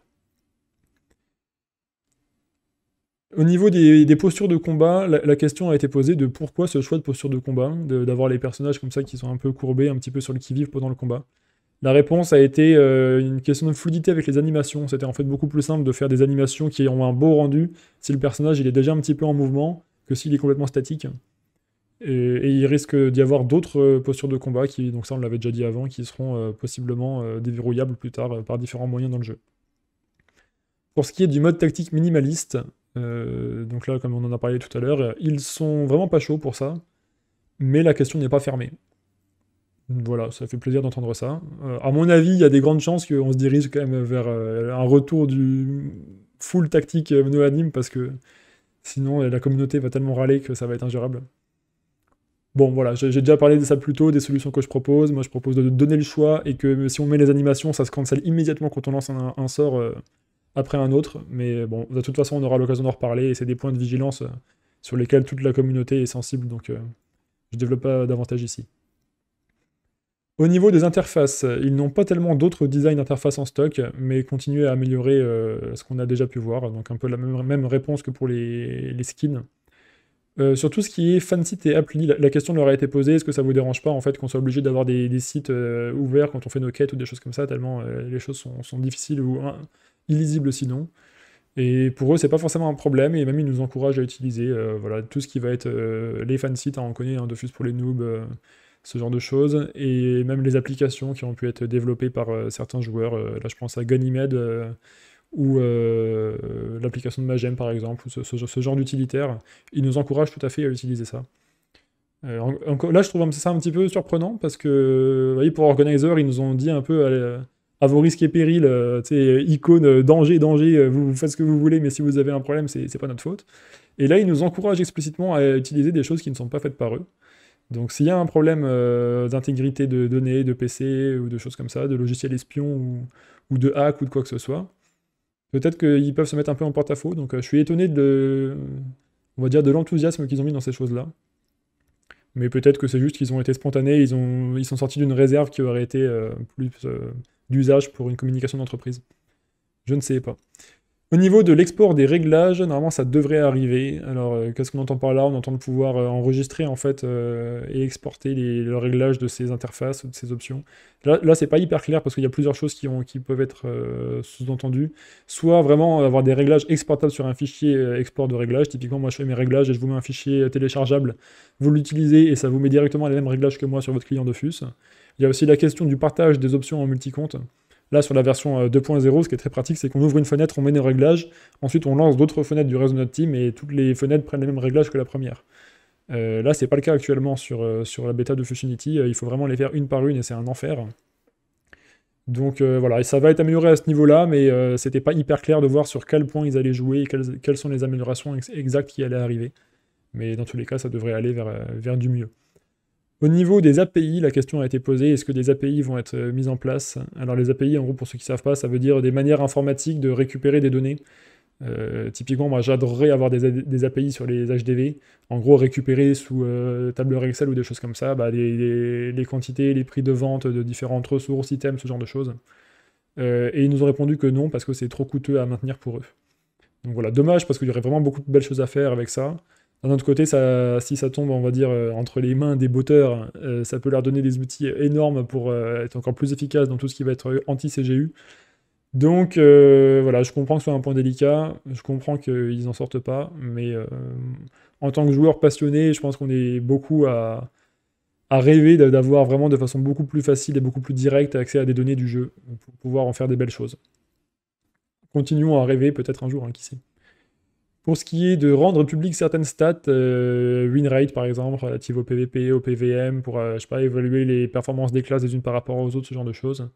Au niveau des, postures de combat, la, question a été posée de pourquoi ce choix de posture de combat, d'avoir les personnages comme ça qui sont un peu courbés, un petit peu sur le qui-vive pendant le combat. La réponse a été euh, une question de fluidité avec les animations. C'était en fait beaucoup plus simple de faire des animations qui ont un beau rendu si le personnage il est déjà un petit peu en mouvement que s'il est complètement statique. Et, il risque d'y avoir d'autres euh, postures de combat qui, donc ça on l'avait déjà dit avant, qui seront euh, possiblement déverrouillables plus tard par différents moyens dans le jeu. Pour ce qui est du mode tactique minimaliste, euh, donc là, comme on en a parlé tout à l'heure, euh, ils sont vraiment pas chauds pour ça, mais la question n'est pas fermée. Voilà, ça fait plaisir d'entendre ça. Euh, à mon avis, il y a des grandes chances qu'on se dirige quand même vers un retour du full tactique no anime parce que sinon la communauté va tellement râler que ça va être ingérable. Bon, voilà, j'ai déjà parlé de ça plus tôt, des solutions que je propose. Moi, je propose de donner le choix et que si on met les animations, ça se cancelle immédiatement quand on lance un, un sort après un autre. Mais bon, de toute façon, on aura l'occasion d'en reparler et c'est des points de vigilance euh, sur lesquels toute la communauté est sensible. Donc, je euh, je développe pas davantage ici. Au niveau des interfaces, ils n'ont pas tellement d'autres designs d'interface en stock, mais continuer à améliorer euh, ce qu'on a déjà pu voir. Donc, un peu la même, réponse que pour les, skins. sur tout ce qui est fan site et appli, la, question leur a été posée, est-ce que ça vous dérange pas en fait qu'on soit obligé d'avoir des, sites ouverts quand on fait nos quêtes ou des choses comme ça, tellement les choses sont, sont difficiles ou illisible sinon. Et pour eux, c'est pas forcément un problème, et même ils nous encouragent à utiliser euh, voilà, tout ce qui va être euh, les fan-sites, on connaît, un hein, Dofus pour les noobs, euh, ce genre de choses, et même les applications qui ont pu être développées par certains joueurs. là, je pense à Ganymede ou l'application de Magem, par exemple, ou ce, genre d'utilitaire. Ils nous encouragent tout à fait à utiliser ça. là, je trouve ça un petit peu surprenant, parce que, vous voyez, pour Organizer, ils nous ont dit un peu... À, à vos risques et périls, euh, euh icône euh, danger, danger, euh, vous, faites ce que vous voulez, mais si vous avez un problème, c'est pas notre faute. Et là, ils nous encouragent explicitement à utiliser des choses qui ne sont pas faites par eux. Donc s'il y a un problème d'intégrité de données, de PC ou de choses comme ça, de logiciel espion ou, de hack ou de quoi que ce soit, peut-être qu'ils peuvent se mettre un peu en porte-à-faux. Donc je suis étonné de, on va dire, de l'enthousiasme qu'ils ont mis dans ces choses-là. Mais peut-être que c'est juste qu'ils ont été spontanés, ils, ont, ils sont sortis d'une réserve qui aurait été plus d'usage pour une communication d'entreprise. Je ne sais pas. Au niveau de l'export des réglages, normalement ça devrait arriver. Alors euh, qu'est-ce qu'on entend par là On entend de pouvoir euh, enregistrer en fait euh, et exporter les, réglages de ces interfaces, de ces options. Là, là c'est pas hyper clair parce qu'il y a plusieurs choses qui, ont, qui peuvent être sous-entendues. Soit vraiment avoir des réglages exportables sur un fichier export de réglages Typiquement moi je fais mes réglages et je vous mets un fichier téléchargeable. Vous l'utilisez et ça vous met directement les mêmes réglages que moi sur votre client Dofus. Il y a aussi la question du partage des options en multicompte. Là, sur la version 2.0, euh, ce qui est très pratique, c'est qu'on ouvre une fenêtre, on met nos réglages, ensuite on lance d'autres fenêtres du reste de notre team et toutes les fenêtres prennent les mêmes réglages que la première. Euh, là, c'est pas le cas actuellement sur, euh, sur la bêta de Fusionity. Euh, il faut vraiment les faire une par une et c'est un enfer. Donc voilà, et ça va être amélioré à ce niveau-là, mais c'était pas hyper clair de voir sur quel point ils allaient jouer et quelles, sont les améliorations exactes qui allaient arriver. Mais dans tous les cas, ça devrait aller vers, vers du mieux. Au niveau des API, la question a été posée, est-ce que des API vont être euh, mises en place Alors les API, en gros, pour ceux qui ne savent pas, ça veut dire des manières informatiques de récupérer des données. Euh, typiquement, moi j'adorerais avoir des, API sur les HDV, en gros récupérer sous euh, tableur Excel ou des choses comme ça, bah, les, quantités, les prix de vente de différentes ressources, items, ce genre de choses. et ils nous ont répondu que non, parce que c'est trop coûteux à maintenir pour eux. Donc voilà, dommage, parce qu'il y aurait vraiment beaucoup de belles choses à faire avec ça. D'un autre côté, si ça tombe, on va dire, euh, entre les mains des botteurs, euh, ça peut leur donner des outils énormes pour euh, être encore plus efficace dans tout ce qui va être anti-CGU. Donc voilà, je comprends que ce soit un point délicat, je comprends qu'ils n'en sortent pas, mais en tant que joueur passionné, je pense qu'on est beaucoup à, rêver d'avoir vraiment de façon beaucoup plus facile et beaucoup plus directe accès à des données du jeu pour pouvoir en faire des belles choses. Continuons à rêver peut-être un jour, hein, qui sait. Pour ce qui est de rendre public certaines stats, euh, winrate par exemple, relative au PVP, au PVM, pour euh, pas, évaluer les performances des classes des unes par rapport aux autres, ce genre de choses.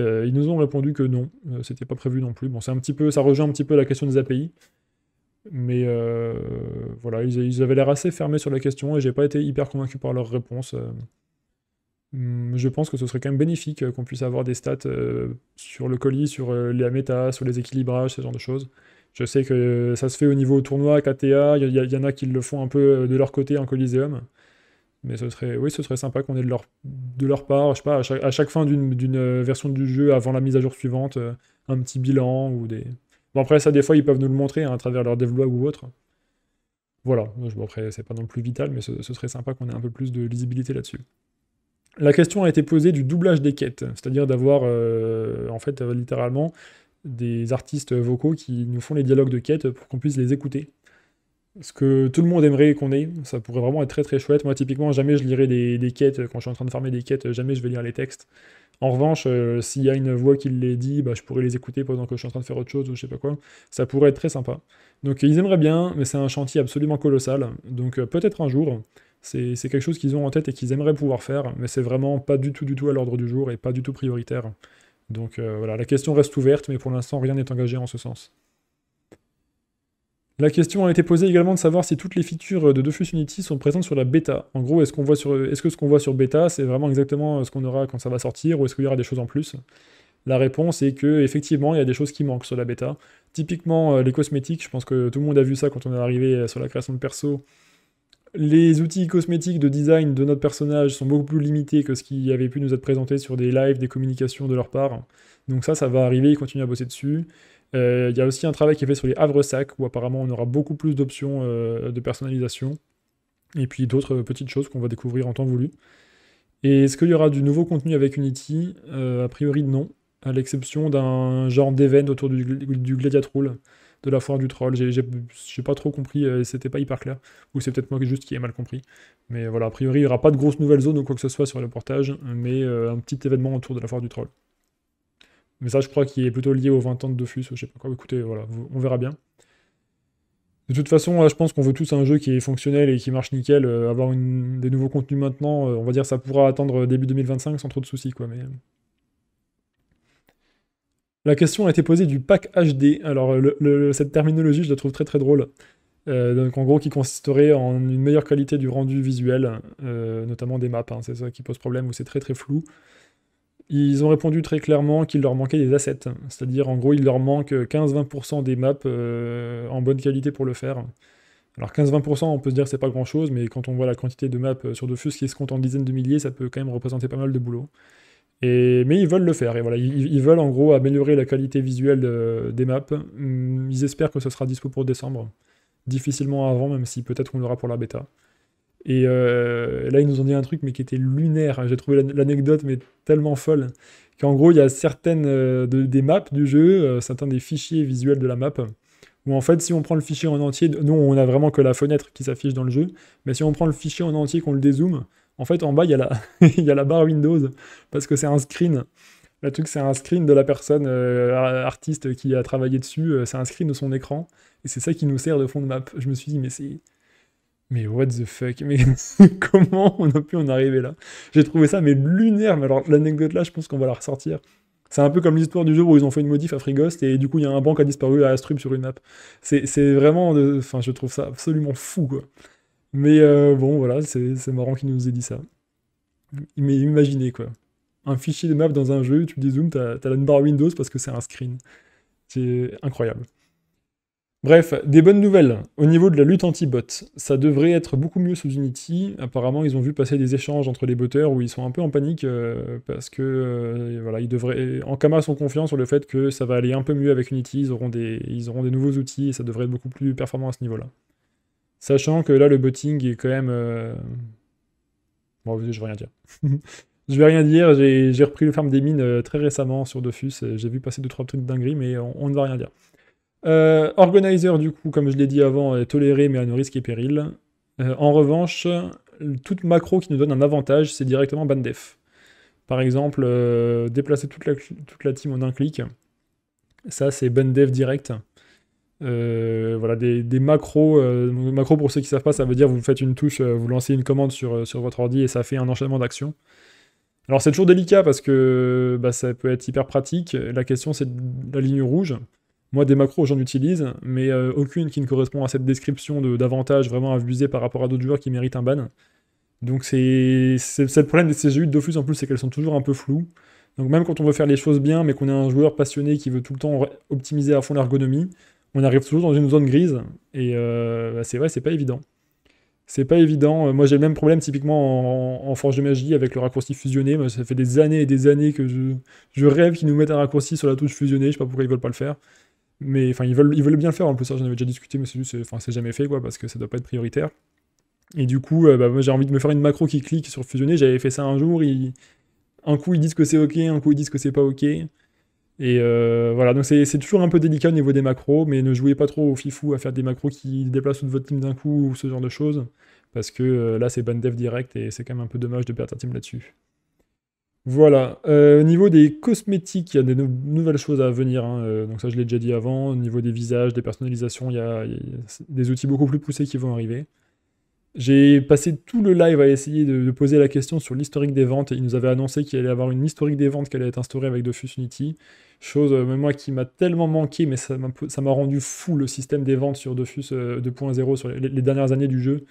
Euh, ils nous ont répondu que non, c'était pas prévu non plus. Bon, c'est un petit peu, ça rejoint un petit peu la question des API. Mais voilà, ils, avaient l'air assez fermés sur la question et j'ai pas été hyper convaincu par leur réponse hmm, je pense que ce serait quand même bénéfique qu'on puisse avoir des stats sur le colis, sur les la méta, sur les équilibrages, ce genre de choses. Je sais que ça se fait au niveau tournoi, KTA, il y, en a qui le font un peu euh, de leur côté en Coliseum. Mais ce serait, oui, ce serait sympa qu'on ait de leur, de leur part, je sais pas, à chaque, fin d'une euh, version du jeu, avant la mise à jour suivante, euh, un petit bilan ou des... Bon après ça, des fois, ils peuvent nous le montrer hein, à travers leur devlog ou autre. Voilà, bon, après, c'est pas non plus vital, mais ce, serait sympa qu'on ait un peu plus de lisibilité là-dessus. La question a été posée du doublage des quêtes, c'est-à-dire d'avoir, en fait, littéralement, des artistes vocaux qui nous font les dialogues de quêtes pour qu'on puisse les écouter. Ce que tout le monde aimerait qu'on ait, ça pourrait vraiment être très très chouette. Moi typiquement, jamais je lirai des, quêtes, quand je suis en train de farmer des quêtes, jamais je vais lire les textes. En revanche, euh, s'il y a une voix qui les dit, bah, je pourrais les écouter pendant que je suis en train de faire autre chose ou je sais pas quoi. Ça pourrait être très sympa. Donc ils aimeraient bien, mais c'est un chantier absolument colossal. Donc euh, peut-être un jour, c'est quelque chose qu'ils ont en tête et qu'ils aimeraient pouvoir faire, mais c'est vraiment pas du tout du tout à l'ordre du jour et pas du tout prioritaire. Donc euh, voilà, la question reste ouverte, mais pour l'instant, rien n'est engagé en ce sens. La question a été posée également de savoir si toutes les features de Defus Unity sont présentes sur la bêta. En gros, est-ce est-ce que ce qu'on voit sur bêta, c'est vraiment exactement ce qu'on aura quand ça va sortir, ou est-ce qu'il y aura des choses en plus La réponse est que effectivement, il y a des choses qui manquent sur la bêta. Typiquement, euh, les cosmétiques. Je pense que tout le monde a vu ça quand on est arrivé euh, sur la création de perso les outils cosmétiques de design de notre personnage sont beaucoup plus limités que ce qui avait pu nous être présenté sur des lives, des communications de leur part. Donc ça, ça va arriver, ils continuent à bosser dessus. Euh, il y a aussi un travail qui est fait sur les havres où apparemment on aura beaucoup plus d'options euh, de personnalisation. Et puis d'autres petites choses qu'on va découvrir en temps voulu. Et est-ce qu'il y aura du nouveau contenu avec Unity euh, A priori non, à l'exception d'un genre d'événement autour du, du de la foire du troll. J'ai pas trop compris, euh, c'était pas hyper clair. Ou c'est peut-être moi juste qui ai mal compris. Mais voilà, a priori, il n'y aura pas de grosse nouvelle zone ou quoi que ce soit sur le portage, mais euh, un petit événement autour de la foire du troll. Mais ça, je crois qu'il est plutôt lié aux 20 ans de Dofus, je sais pas quoi. Écoutez, voilà, on verra bien. De toute façon, je pense qu'on veut tous un jeu qui est fonctionnel et qui marche nickel. Euh, avoir des nouveaux contenus maintenant, on va dire ça pourra attendre début 2025 sans trop de soucis, quoi. Mais la question a été posée du pack HD. Alors, cette terminologie, je la trouve très très drôle. Euh, donc, en gros, qui consisterait en une meilleure qualité du rendu visuel, euh, notamment des maps. Hein. c'est ça qui pose problème, où c'est très très flou. Ils ont répondu très clairement qu'il leur manquait des assets. C'est-à-dire, en gros, il leur manque 15-20% des maps euh, en bonne qualité pour le faire. Alors 15-20%, on peut se dire c'est pas grand chose, mais quand on voit la quantité de maps sur Dofus qui se compte en dizaines de milliers, ça peut quand même représenter pas mal de boulot mais ils veulent le faire. Et voilà, ils, veulent en gros améliorer la qualité visuelle des maps. Hum, ils espèrent que ce sera dispo pour décembre. Difficilement avant, même si peut-être on l'aura pour la bêta. Euh, et là, ils nous ont dit un truc, mais qui était lunaire. J'ai trouvé l'anecdote, mais tellement folle. Qu'en gros, il y a certaines euh, des maps du jeu, euh, certains des fichiers visuels de la map, où en fait, si on prend le fichier en entier, nous, on a vraiment que la fenêtre qui s'affiche dans le jeu, mais si on prend le fichier en entier, qu'on le dézoome, en fait, en bas, il y, a la, a la barre Windows, parce que c'est un screen. Le truc, c'est un screen de la personne euh, artiste qui a travaillé dessus, euh, c'est un screen de son écran, et c'est ça qui nous sert de fond de map. Je me suis dit, mais c'est. Mais what the fuck Mais comment on a pu en arriver là J'ai trouvé ça, mais lunaire, mais alors l'anecdote là, je pense qu'on va la ressortir. C'est un peu comme l'histoire du jeu où ils ont fait une modif à ghost et du coup il y a un banc qui a disparu à Astrup sur une map. C'est vraiment. Euh, enfin, je trouve ça absolument fou quoi. Mais euh, bon, voilà, c'est marrant qu'il nous ait dit ça. Mais imaginez quoi. Un fichier de map dans un jeu, tu dézooms, t'as la barre Windows parce que c'est un screen. C'est incroyable. Bref, des bonnes nouvelles. Au niveau de la lutte anti-bot, ça devrait être beaucoup mieux sous Unity. Apparemment, ils ont vu passer des échanges entre les botteurs où ils sont un peu en panique euh, parce que euh, voilà, ils devraient. sont confiants sur le fait que ça va aller un peu mieux avec Unity. Ils auront des, ils auront des nouveaux outils et ça devrait être beaucoup plus performant à ce niveau-là. Sachant que là, le botting est quand même. Euh, bon, je vais rien dire. je vais rien dire. J'ai repris le farm des mines euh, très récemment sur Dofus. Euh, j'ai vu passer 2-3 trucs dingueries, mais on, ne va rien dire. organizer, du coup, comme je l'ai dit avant, est toléré, mais à nos risques et périls. en revanche, toute macro qui nous donne un avantage, c'est directement bandef. Par exemple, déplacer toute la, toute la team en un clic. Ça, c'est bandef direct. Euh, voilà, des, euh, des macros. pour ceux qui ne savent pas, ça veut dire vous faites une touche, euh, vous lancez une commande sur, sur votre ordi et ça fait un enchaînement d'actions. Alors c'est toujours délicat parce que bah, ça peut être hyper pratique. La question c'est la ligne rouge. Moi des macros j'en utilise, mais aucune qui ne correspond à cette description de davantage vraiment abusé par rapport à d'autres joueurs qui méritent un ban. Donc c'est le problème des CGU de Dofus en plus, c'est qu'elles sont toujours un peu floues. Donc même quand on veut faire les choses bien, mais qu'on est un joueur passionné qui veut tout le temps optimiser à fond l'ergonomie, on arrive toujours dans une zone grise. Et euh, bah, c'est vrai, c'est pas évident. C'est pas évident. Euh, moi, j'ai le même problème typiquement en, Forge de Magie avec le raccourci fusionné. ça fait des années et des années que je, rêve qu'ils nous mettent un raccourci sur la touche fusionnée. Je sais pas pourquoi ils veulent pas le faire. Mais enfin, ils veulent, ils veulent bien le faire en plus. J'en avais déjà discuté, mais c'est juste, c'est jamais fait quoi, parce que ça doit pas être prioritaire. Et du coup, euh, bah, j'ai envie de me faire une macro qui clique sur fusionner. J'avais fait ça un jour. un coup, ils disent que c'est OK, un coup, ils disent que c'est pas OK. Et euh, voilà, donc c'est toujours un peu délicat au niveau des macros, mais ne jouez pas trop au fifou à faire des macros qui déplacent toute votre team d'un coup ou ce genre de choses, parce que euh, là c'est ban dev direct et c'est quand même un peu dommage de perdre un team là-dessus. Voilà, euh, au niveau des cosmétiques, il y a des nouvelles choses à venir, hein. donc ça je l'ai déjà dit avant, au niveau des visages, des personnalisations, il y, a, des outils beaucoup plus poussés qui vont arriver. J'ai passé tout le live à essayer de, poser la question sur l'historique des ventes. Il nous avait annoncé qu'il allait avoir une historique des ventes qui allait être instaurée avec Dofus Unity. Chose, euh, même moi, qui m'a tellement manqué, mais ça m'a rendu fou le système des ventes sur Dofus 2.0 euh, sur les, dernières années du jeu.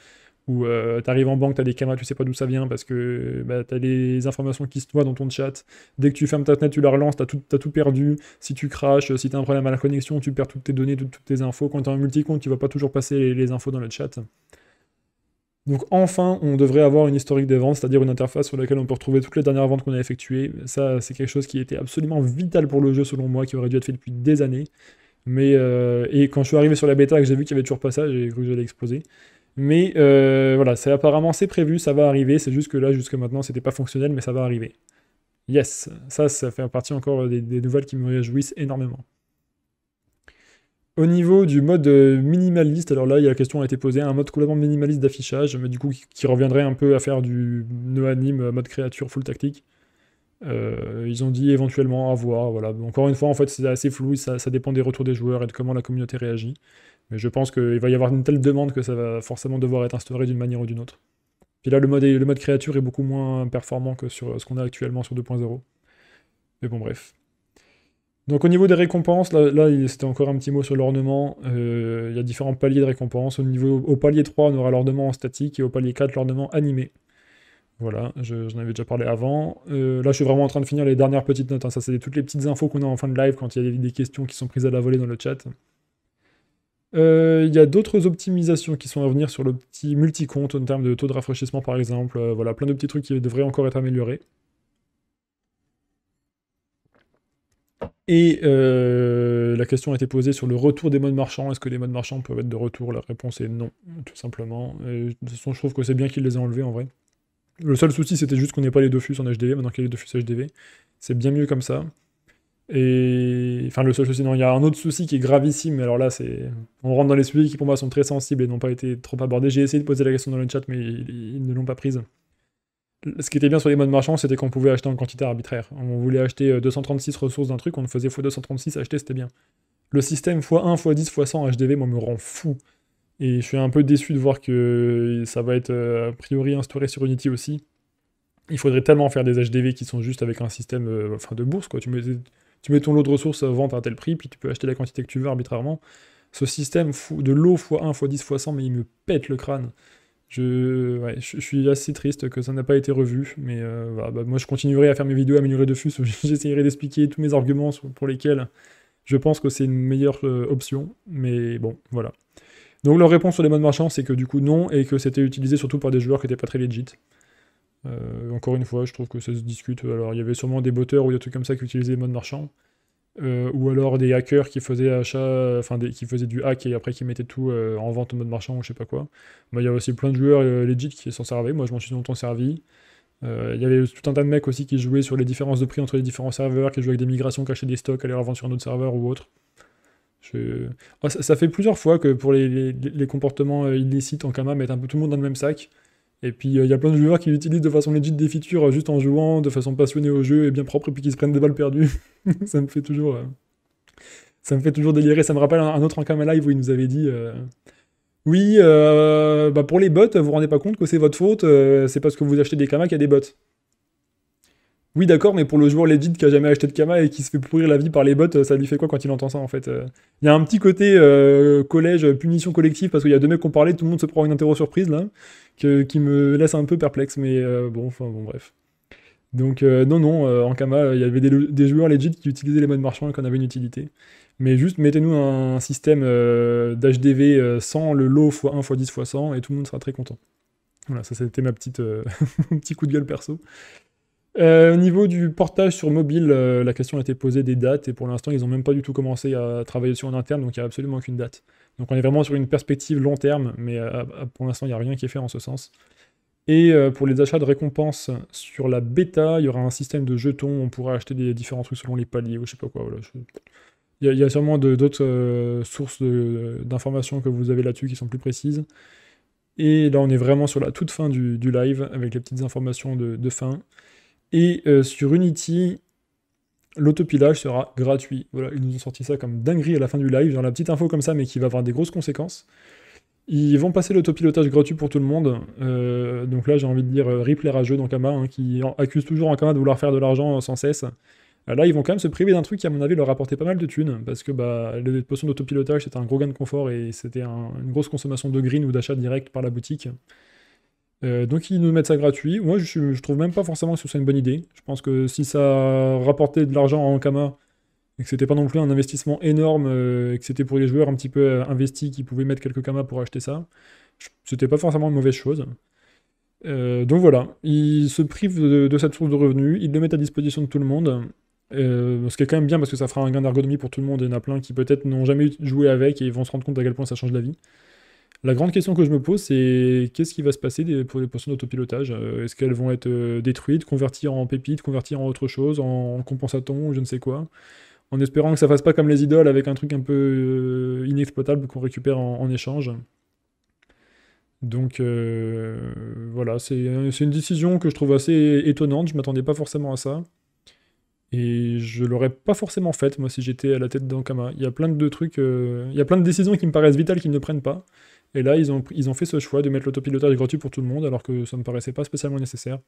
Où euh, t'arrives tu en banque, t'as des caméras, tu sais pas d'où ça vient parce que bah, tu les informations qui se noient dans ton chat. Dès que tu fermes ta fenêtre, tu la relances, t'as tout, perdu. Si tu crashes, si t'as un problème à la connexion, tu perds toutes tes données, toutes, tes infos. Quand tu en un compte tu vas pas toujours passer les infos dans le chat. Donc enfin, on devrait avoir une historique des ventes, c'est-à-dire une interface sur laquelle on peut retrouver toutes les dernières ventes qu'on a effectuées. Ça, c'est quelque chose qui était absolument vital pour le jeu selon moi, qui aurait dû être fait depuis des années. Mais euh, et quand je suis arrivé sur la bêta que j'ai vu qu'il y avait toujours pas ça, j'ai cru que j'allais exploser. Mais euh, voilà, c'est apparemment c'est prévu, ça va arriver. C'est juste que là, jusque maintenant, c'était pas fonctionnel, mais ça va arriver. Yes, ça, ça fait partie encore des nouvelles qui me réjouissent énormément. Au niveau du mode euh, minimaliste, alors là, il y a la question a été posée, un mode complètement minimaliste d'affichage, mais du coup qui, reviendrait un peu à faire du no anime euh, mode créature full tactique. Euh, ils ont dit éventuellement à voir. Voilà. Encore une fois, en fait, c'est assez flou, ça, dépend des retours des joueurs et de comment la communauté réagit. Mais je pense qu'il va y avoir une telle demande que ça va forcément devoir être instauré d'une manière ou d'une autre. Puis là, le mode, le mode créature est beaucoup moins performant que sur ce qu'on a actuellement sur 2.0. Mais bon, bref. Donc au niveau des récompenses, là, c'était encore un petit mot sur l'ornement. Euh, il y a différents paliers de récompenses. Au, palier 3, on aura l'ornement statique et au palier 4, l'ornement animé. Voilà, j'en avais déjà parlé avant. Euh, là, je suis vraiment en train de finir les dernières petites notes. Hein. Ça, c'est toutes les petites infos qu'on a en fin de live quand il y a des, questions qui sont prises à la volée dans le chat. Euh, il y a d'autres optimisations qui sont à venir sur le petit multi-compte en termes de taux de rafraîchissement, par exemple. voilà, plein de petits trucs qui devraient encore être améliorés. Et euh, la question a été posée sur le retour des modes marchands. Est-ce que les modes marchands peuvent être de retour La réponse est non, tout simplement. de toute façon, je trouve que c'est bien qu'ils les aient enlevés en vrai. Le seul souci, c'était juste qu'on n'ait pas les Dofus en HDV. Maintenant qu'il y a les Dofus HDV, c'est bien mieux comme ça. Et enfin, le seul souci, non, il y a un autre souci qui est gravissime. Mais alors là, c'est on rentre dans les sujets qui pour moi sont très sensibles et n'ont pas été trop abordés. J'ai essayé de poser la question dans le chat, mais ils ne l'ont pas prise ce qui était bien sur les modes marchands, c'était qu'on pouvait acheter en quantité arbitraire. On voulait acheter 236 euh, ressources d'un truc, on faisait x236, acheter, c'était bien. Le système x1, x10, x100 HDV, moi, me rend fou. Et je suis un peu déçu de voir que ça va être euh, a priori instauré sur Unity aussi. Il faudrait tellement faire des HDV qui sont juste avec un système euh, enfin de bourse. Quoi. Tu, mets, tu mets ton lot de ressources vente à tel prix, puis tu peux acheter la quantité que tu veux arbitrairement. Ce système de lot x1, x10, x100, mais il me pète le crâne. Je, suis assez triste que ça n'a pas été revu, mais euh, bah, moi je continuerai à faire mes vidéos améliorées dessus, J'essaierai d'expliquer tous mes arguments pour lesquels je pense que c'est une meilleure euh, option, mais bon, voilà. Donc leur réponse sur les modes marchands, c'est que du coup non, et que c'était utilisé surtout par des joueurs qui n'étaient pas très legit. Euh, encore une fois, je trouve que ça se discute, alors il y avait sûrement des botteurs ou des trucs comme ça qui utilisaient les modes marchands, euh, ou alors des hackers qui faisaient achat, enfin qui faisaient du hack et après qui mettaient tout euh, en vente en mode marchand ou je sais pas quoi. il y a aussi plein de joueurs euh, legit qui s'en servaient. Moi, je m'en suis longtemps servi. Il y avait tout un tas de mecs aussi qui jouaient sur les différences de prix entre les différents serveurs, qui jouaient avec des migrations, cachaient des stocks, allaient revendre sur un autre serveur ou autre. Oh, ça, fait plusieurs fois que pour les, les, comportements illicites en Kama, mettre un peu tout le monde dans le même sac et puis euh, il y a plein de joueurs qui utilisent de façon légitime des features euh, juste en jouant, de façon passionnée au jeu et bien propre, et puis qui se prennent des balles perdues. ça me fait toujours, euh, ça me fait toujours délirer. Ça me rappelle un, autre à Live où il nous avait dit. oui, bah, pour les bots, vous vous rendez pas compte que c'est votre faute, c'est parce que vous achetez des camas qu'il y a des bots. Oui, d'accord, mais pour le joueur legit qui a jamais acheté de Kama et qui se fait pourrir la vie par les bots, euh, ça lui fait quoi quand il entend ça en fait euh Il y a un petit côté euh, collège, punition collective, parce qu'il y a deux mecs qui ont parlé, tout le monde se prend une interro surprise là, qui me laisse un peu perplexe, mais bon, enfin bon, bref. Donc, non, non, en Kama, il y avait des, joueurs legit qui utilisaient les modes marchands et qui en une utilité. Mais juste mettez-nous un système d'HDV sans le lot x 1 x 10 x 100 et tout le monde sera très content. Voilà, ça c'était ma petite, petit coup de gueule perso. Euh, au niveau du portage sur mobile, euh, la question a été posée des dates et pour l'instant ils n'ont même pas du tout commencé à travailler sur en interne, donc il n'y a absolument aucune date. Donc on est vraiment sur une perspective long terme, mais euh, pour l'instant il n'y a rien qui est fait en ce sens. Et pour les achats de récompenses sur la bêta, il y aura un système de jetons, on pourra acheter des différents trucs selon les paliers ou je sais pas quoi. il, y a, sûrement d'autres sources d'informations que vous avez là-dessus qui sont plus précises. Et là on est vraiment sur la toute fin du, live avec les petites informations de fin. Et euh, sur Unity, l'autopilage sera gratuit. Voilà, ils nous ont sorti ça comme dinguerie à la fin du live, dans la petite info comme ça, mais qui va avoir des grosses conséquences. Ils vont passer l'autopilotage gratuit pour tout le monde. Euh, donc là, j'ai envie de dire euh, replay à rageux dans Kama, hein, qui accuse toujours Ankama de vouloir faire de l'argent sans cesse. Là, ils vont quand même se priver d'un truc qui, à mon avis, leur apportait pas mal de thunes, parce que bah, les potions d'autopilotage, c'était un gros gain de confort et c'était une grosse consommation de green ou d'achat direct par la boutique. Euh, donc ils nous mettent ça gratuit. Moi, je, trouve même pas forcément que ce soit une bonne idée. Je pense que si ça rapportait de l'argent en kamas et que c'était pas non plus un investissement énorme, euh, et que c'était pour les joueurs un petit peu euh, investis qui pouvaient mettre quelques kamas pour acheter ça, c'était pas forcément une mauvaise chose. donc voilà, ils se privent de, cette source de revenus, ils le mettent à disposition de tout le monde, ce qui est quand même bien parce que ça fera un gain d'ergonomie pour tout le monde, et il y en a plein qui peut-être n'ont jamais joué avec et vont se rendre compte à quel point ça change la vie. La grande question que je me pose, c'est qu'est-ce qui va se passer pour les potions d'autopilotage euh, Est-ce qu'elles vont être euh, détruites, converties en pépites, converties en autre chose, en compensatons, je ne sais quoi En espérant que ça fasse pas comme les idoles avec un truc un peu euh, inexploitable qu'on récupère en, échange. Donc voilà, c'est une décision que je trouve assez étonnante, je m'attendais pas forcément à ça. Et je l'aurais pas forcément faite, moi, si j'étais à la tête d'Ankama. Il y a plein de trucs, il y a plein de décisions qui me paraissent vitales qu'ils ne prennent pas. Et là, ils ont, ils ont fait ce choix de mettre l'autopilotage gratuit pour tout le monde, alors que ça ne paraissait pas spécialement nécessaire.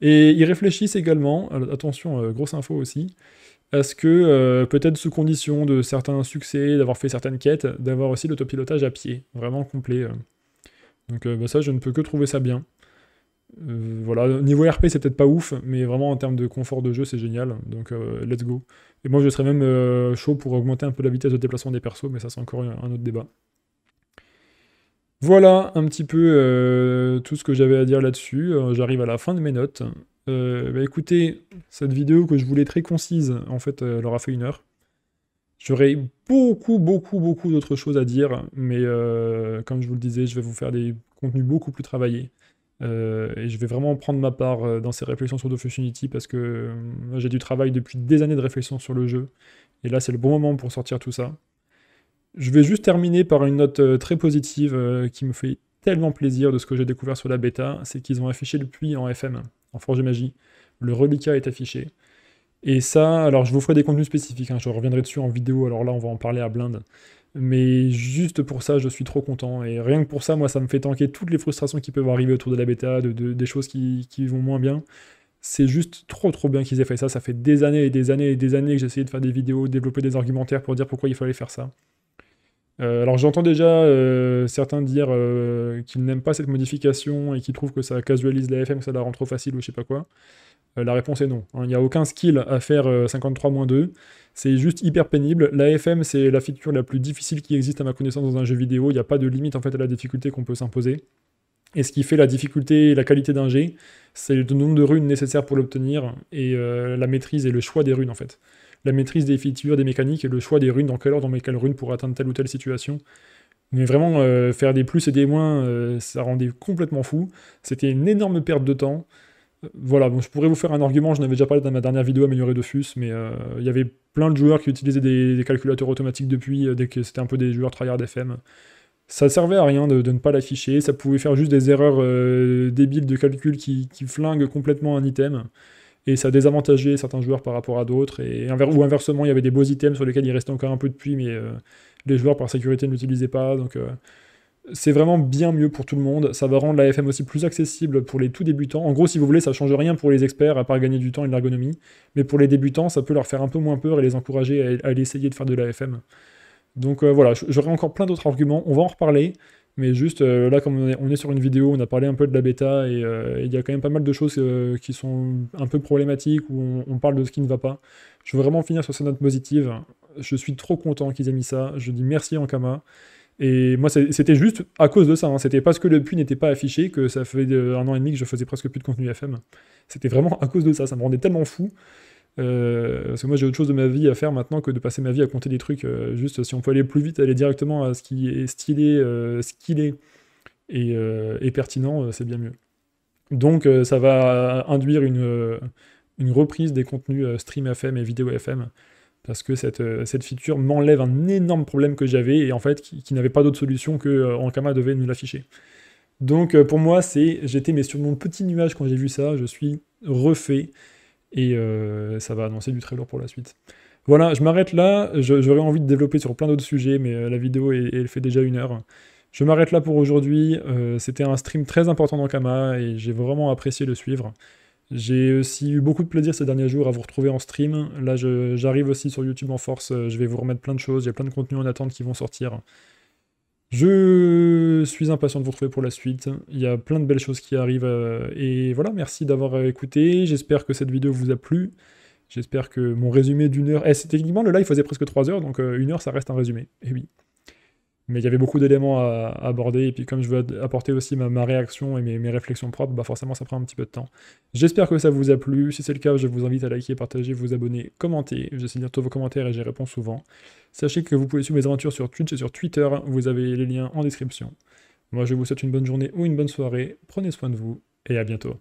Et ils réfléchissent également, attention, euh, grosse info aussi, à ce que euh, peut-être sous condition de certains succès, d'avoir fait certaines quêtes, d'avoir aussi l'autopilotage à pied, vraiment complet. Euh. Donc bah, ça, je ne peux que trouver ça bien. voilà, niveau RP, c'est peut-être pas ouf, mais vraiment en termes de confort de jeu, c'est génial. Donc let's go. Et moi, je serais même chaud pour augmenter un peu la vitesse de déplacement des persos, mais ça, c'est encore un autre débat. Voilà un petit peu euh, tout ce que j'avais à dire là-dessus. Euh, j'arrive à la fin de mes notes. Euh, bah, écoutez, cette vidéo que je voulais très concise, en fait, elle aura fait une heure. J'aurais beaucoup, beaucoup, beaucoup d'autres choses à dire, mais comme je vous le disais, je vais vous faire des contenus beaucoup plus travaillés. et je vais vraiment prendre ma part dans ces réflexions sur Dofus Unity parce que j'ai du travail depuis des années de réflexion sur le jeu. Et là, c'est le bon moment pour sortir tout ça. Je vais juste terminer par une note euh, très positive euh, qui me fait tellement plaisir de ce que j'ai découvert sur la bêta, c'est qu'ils ont affiché le puits en FM, en Forge et Magie. Le reliquat est affiché. Et ça, alors je vous ferai des contenus spécifiques, hein, je reviendrai dessus en vidéo, alors là on va en parler à blinde. Mais juste pour ça, je suis trop content. Et rien que pour ça, moi, ça me fait tanker toutes les frustrations qui peuvent arriver autour de la bêta, de, des choses qui, vont moins bien. C'est juste trop trop bien qu'ils aient fait ça. Ça fait des années et des années et des années que j'ai essayé de faire des vidéos, développer des argumentaires pour dire pourquoi il fallait faire ça. Euh, alors j'entends déjà euh, certains dire euh, qu'ils n'aiment pas cette modification et qu'ils trouvent que ça casualise la FM, que ça la rend trop facile ou je sais pas quoi. la réponse est non. Hein. Il n'y a aucun skill à faire 53-2. C'est juste hyper pénible. La FM, c'est la feature la plus difficile qui existe à ma connaissance dans un jeu vidéo. Il n'y a pas de limite en fait à la difficulté qu'on peut s'imposer. Et ce qui fait la difficulté et la qualité d'un jeu, c'est le nombre de runes nécessaires pour l'obtenir et la maîtrise et le choix des runes en fait la maîtrise des features, des mécaniques et le choix des runes, dans quelle ordre, dans quelle runes, pour atteindre telle ou telle situation. Mais vraiment, euh, faire des plus et des moins, euh, ça rendait complètement fou. C'était une énorme perte de temps. Euh, voilà, bon, je pourrais vous faire un argument, je n'avais déjà parlé dans ma dernière vidéo améliorée de mais il y avait plein de joueurs qui utilisaient des, calculateurs automatiques depuis, dès que c'était un peu des joueurs tryhard FM. Ça servait à rien de, ne pas l'afficher, ça pouvait faire juste des erreurs débiles de calcul qui flinguent complètement un item et ça désavantageait certains joueurs par rapport à d'autres, et ou inversement, il y avait des beaux items sur lesquels il restait encore un peu de puits, mais euh, les joueurs par sécurité ne l'utilisaient pas, donc euh, c'est vraiment bien mieux pour tout le monde, ça va rendre la FM aussi plus accessible pour les tout débutants, en gros si vous voulez, ça change rien pour les experts, à part gagner du temps et de l'ergonomie, mais pour les débutants, ça peut leur faire un peu moins peur et les encourager à, aller essayer de faire de la FM. Donc euh, voilà, j'aurais encore plein d'autres arguments, on va en reparler, mais juste, euh, là, comme on est, sur une vidéo, on a parlé un peu de la bêta et euh, il y a quand même pas mal de choses euh, qui sont un peu problématiques, où on, parle de ce qui ne va pas. Je veux vraiment finir sur ces note positive. Je suis trop content qu'ils aient mis ça. Je dis merci Ankama. Et moi, c'était juste à cause de ça. Hein. C'était parce que le puits n'était pas affiché que ça fait un an et demi que je faisais presque plus de contenu FM. C'était vraiment à cause de ça. Ça me rendait tellement fou euh, parce que moi j'ai autre chose de ma vie à faire maintenant que de passer ma vie à compter des trucs. Euh, juste si on peut aller plus vite, aller directement à ce qui est stylé, euh, ce qu'il est et, pertinent, c'est bien mieux. Donc ça va induire une, reprise des contenus stream FM et vidéo FM. Parce que cette, feature m'enlève un énorme problème que j'avais et en fait qui, n'avait pas d'autre solution que Ankama devait nous l'afficher. Donc pour moi c'est j'étais mais sur mon petit nuage quand j'ai vu ça, je suis refait et euh, ça va annoncer du très lourd pour la suite. Voilà, je m'arrête là. J'aurais envie de développer sur plein d'autres sujets, mais euh, la vidéo, elle, fait déjà une heure. Je m'arrête là pour aujourd'hui. Euh, c'était un stream très important dans Kama et j'ai vraiment apprécié le suivre. J'ai aussi eu beaucoup de plaisir ces derniers jours à vous retrouver en stream. Là, j'arrive aussi sur YouTube en force. Je vais vous remettre plein de choses. Il y a plein de contenus en attente qui vont sortir. Je suis impatient de vous retrouver pour la suite. Il y a plein de belles choses qui arrivent. Euh, et voilà, merci d'avoir euh, écouté. J'espère que cette vidéo vous a plu. J'espère que mon résumé d'une heure. Eh, techniquement, le live faisait presque 3 heures, donc euh, une heure, ça reste un résumé. Et eh oui. Mais il y avait beaucoup d'éléments à, aborder, et puis comme je veux apporter aussi ma, réaction et mes, réflexions propres, bah forcément ça prend un petit peu de temps. J'espère que ça vous a plu, si c'est le cas, je vous invite à liker, partager, vous abonner, commenter, je sais tous vos commentaires et j'y réponds souvent. Sachez que vous pouvez suivre mes aventures sur Twitch et sur Twitter, vous avez les liens en description. Moi je vous souhaite une bonne journée ou une bonne soirée, prenez soin de vous, et à bientôt.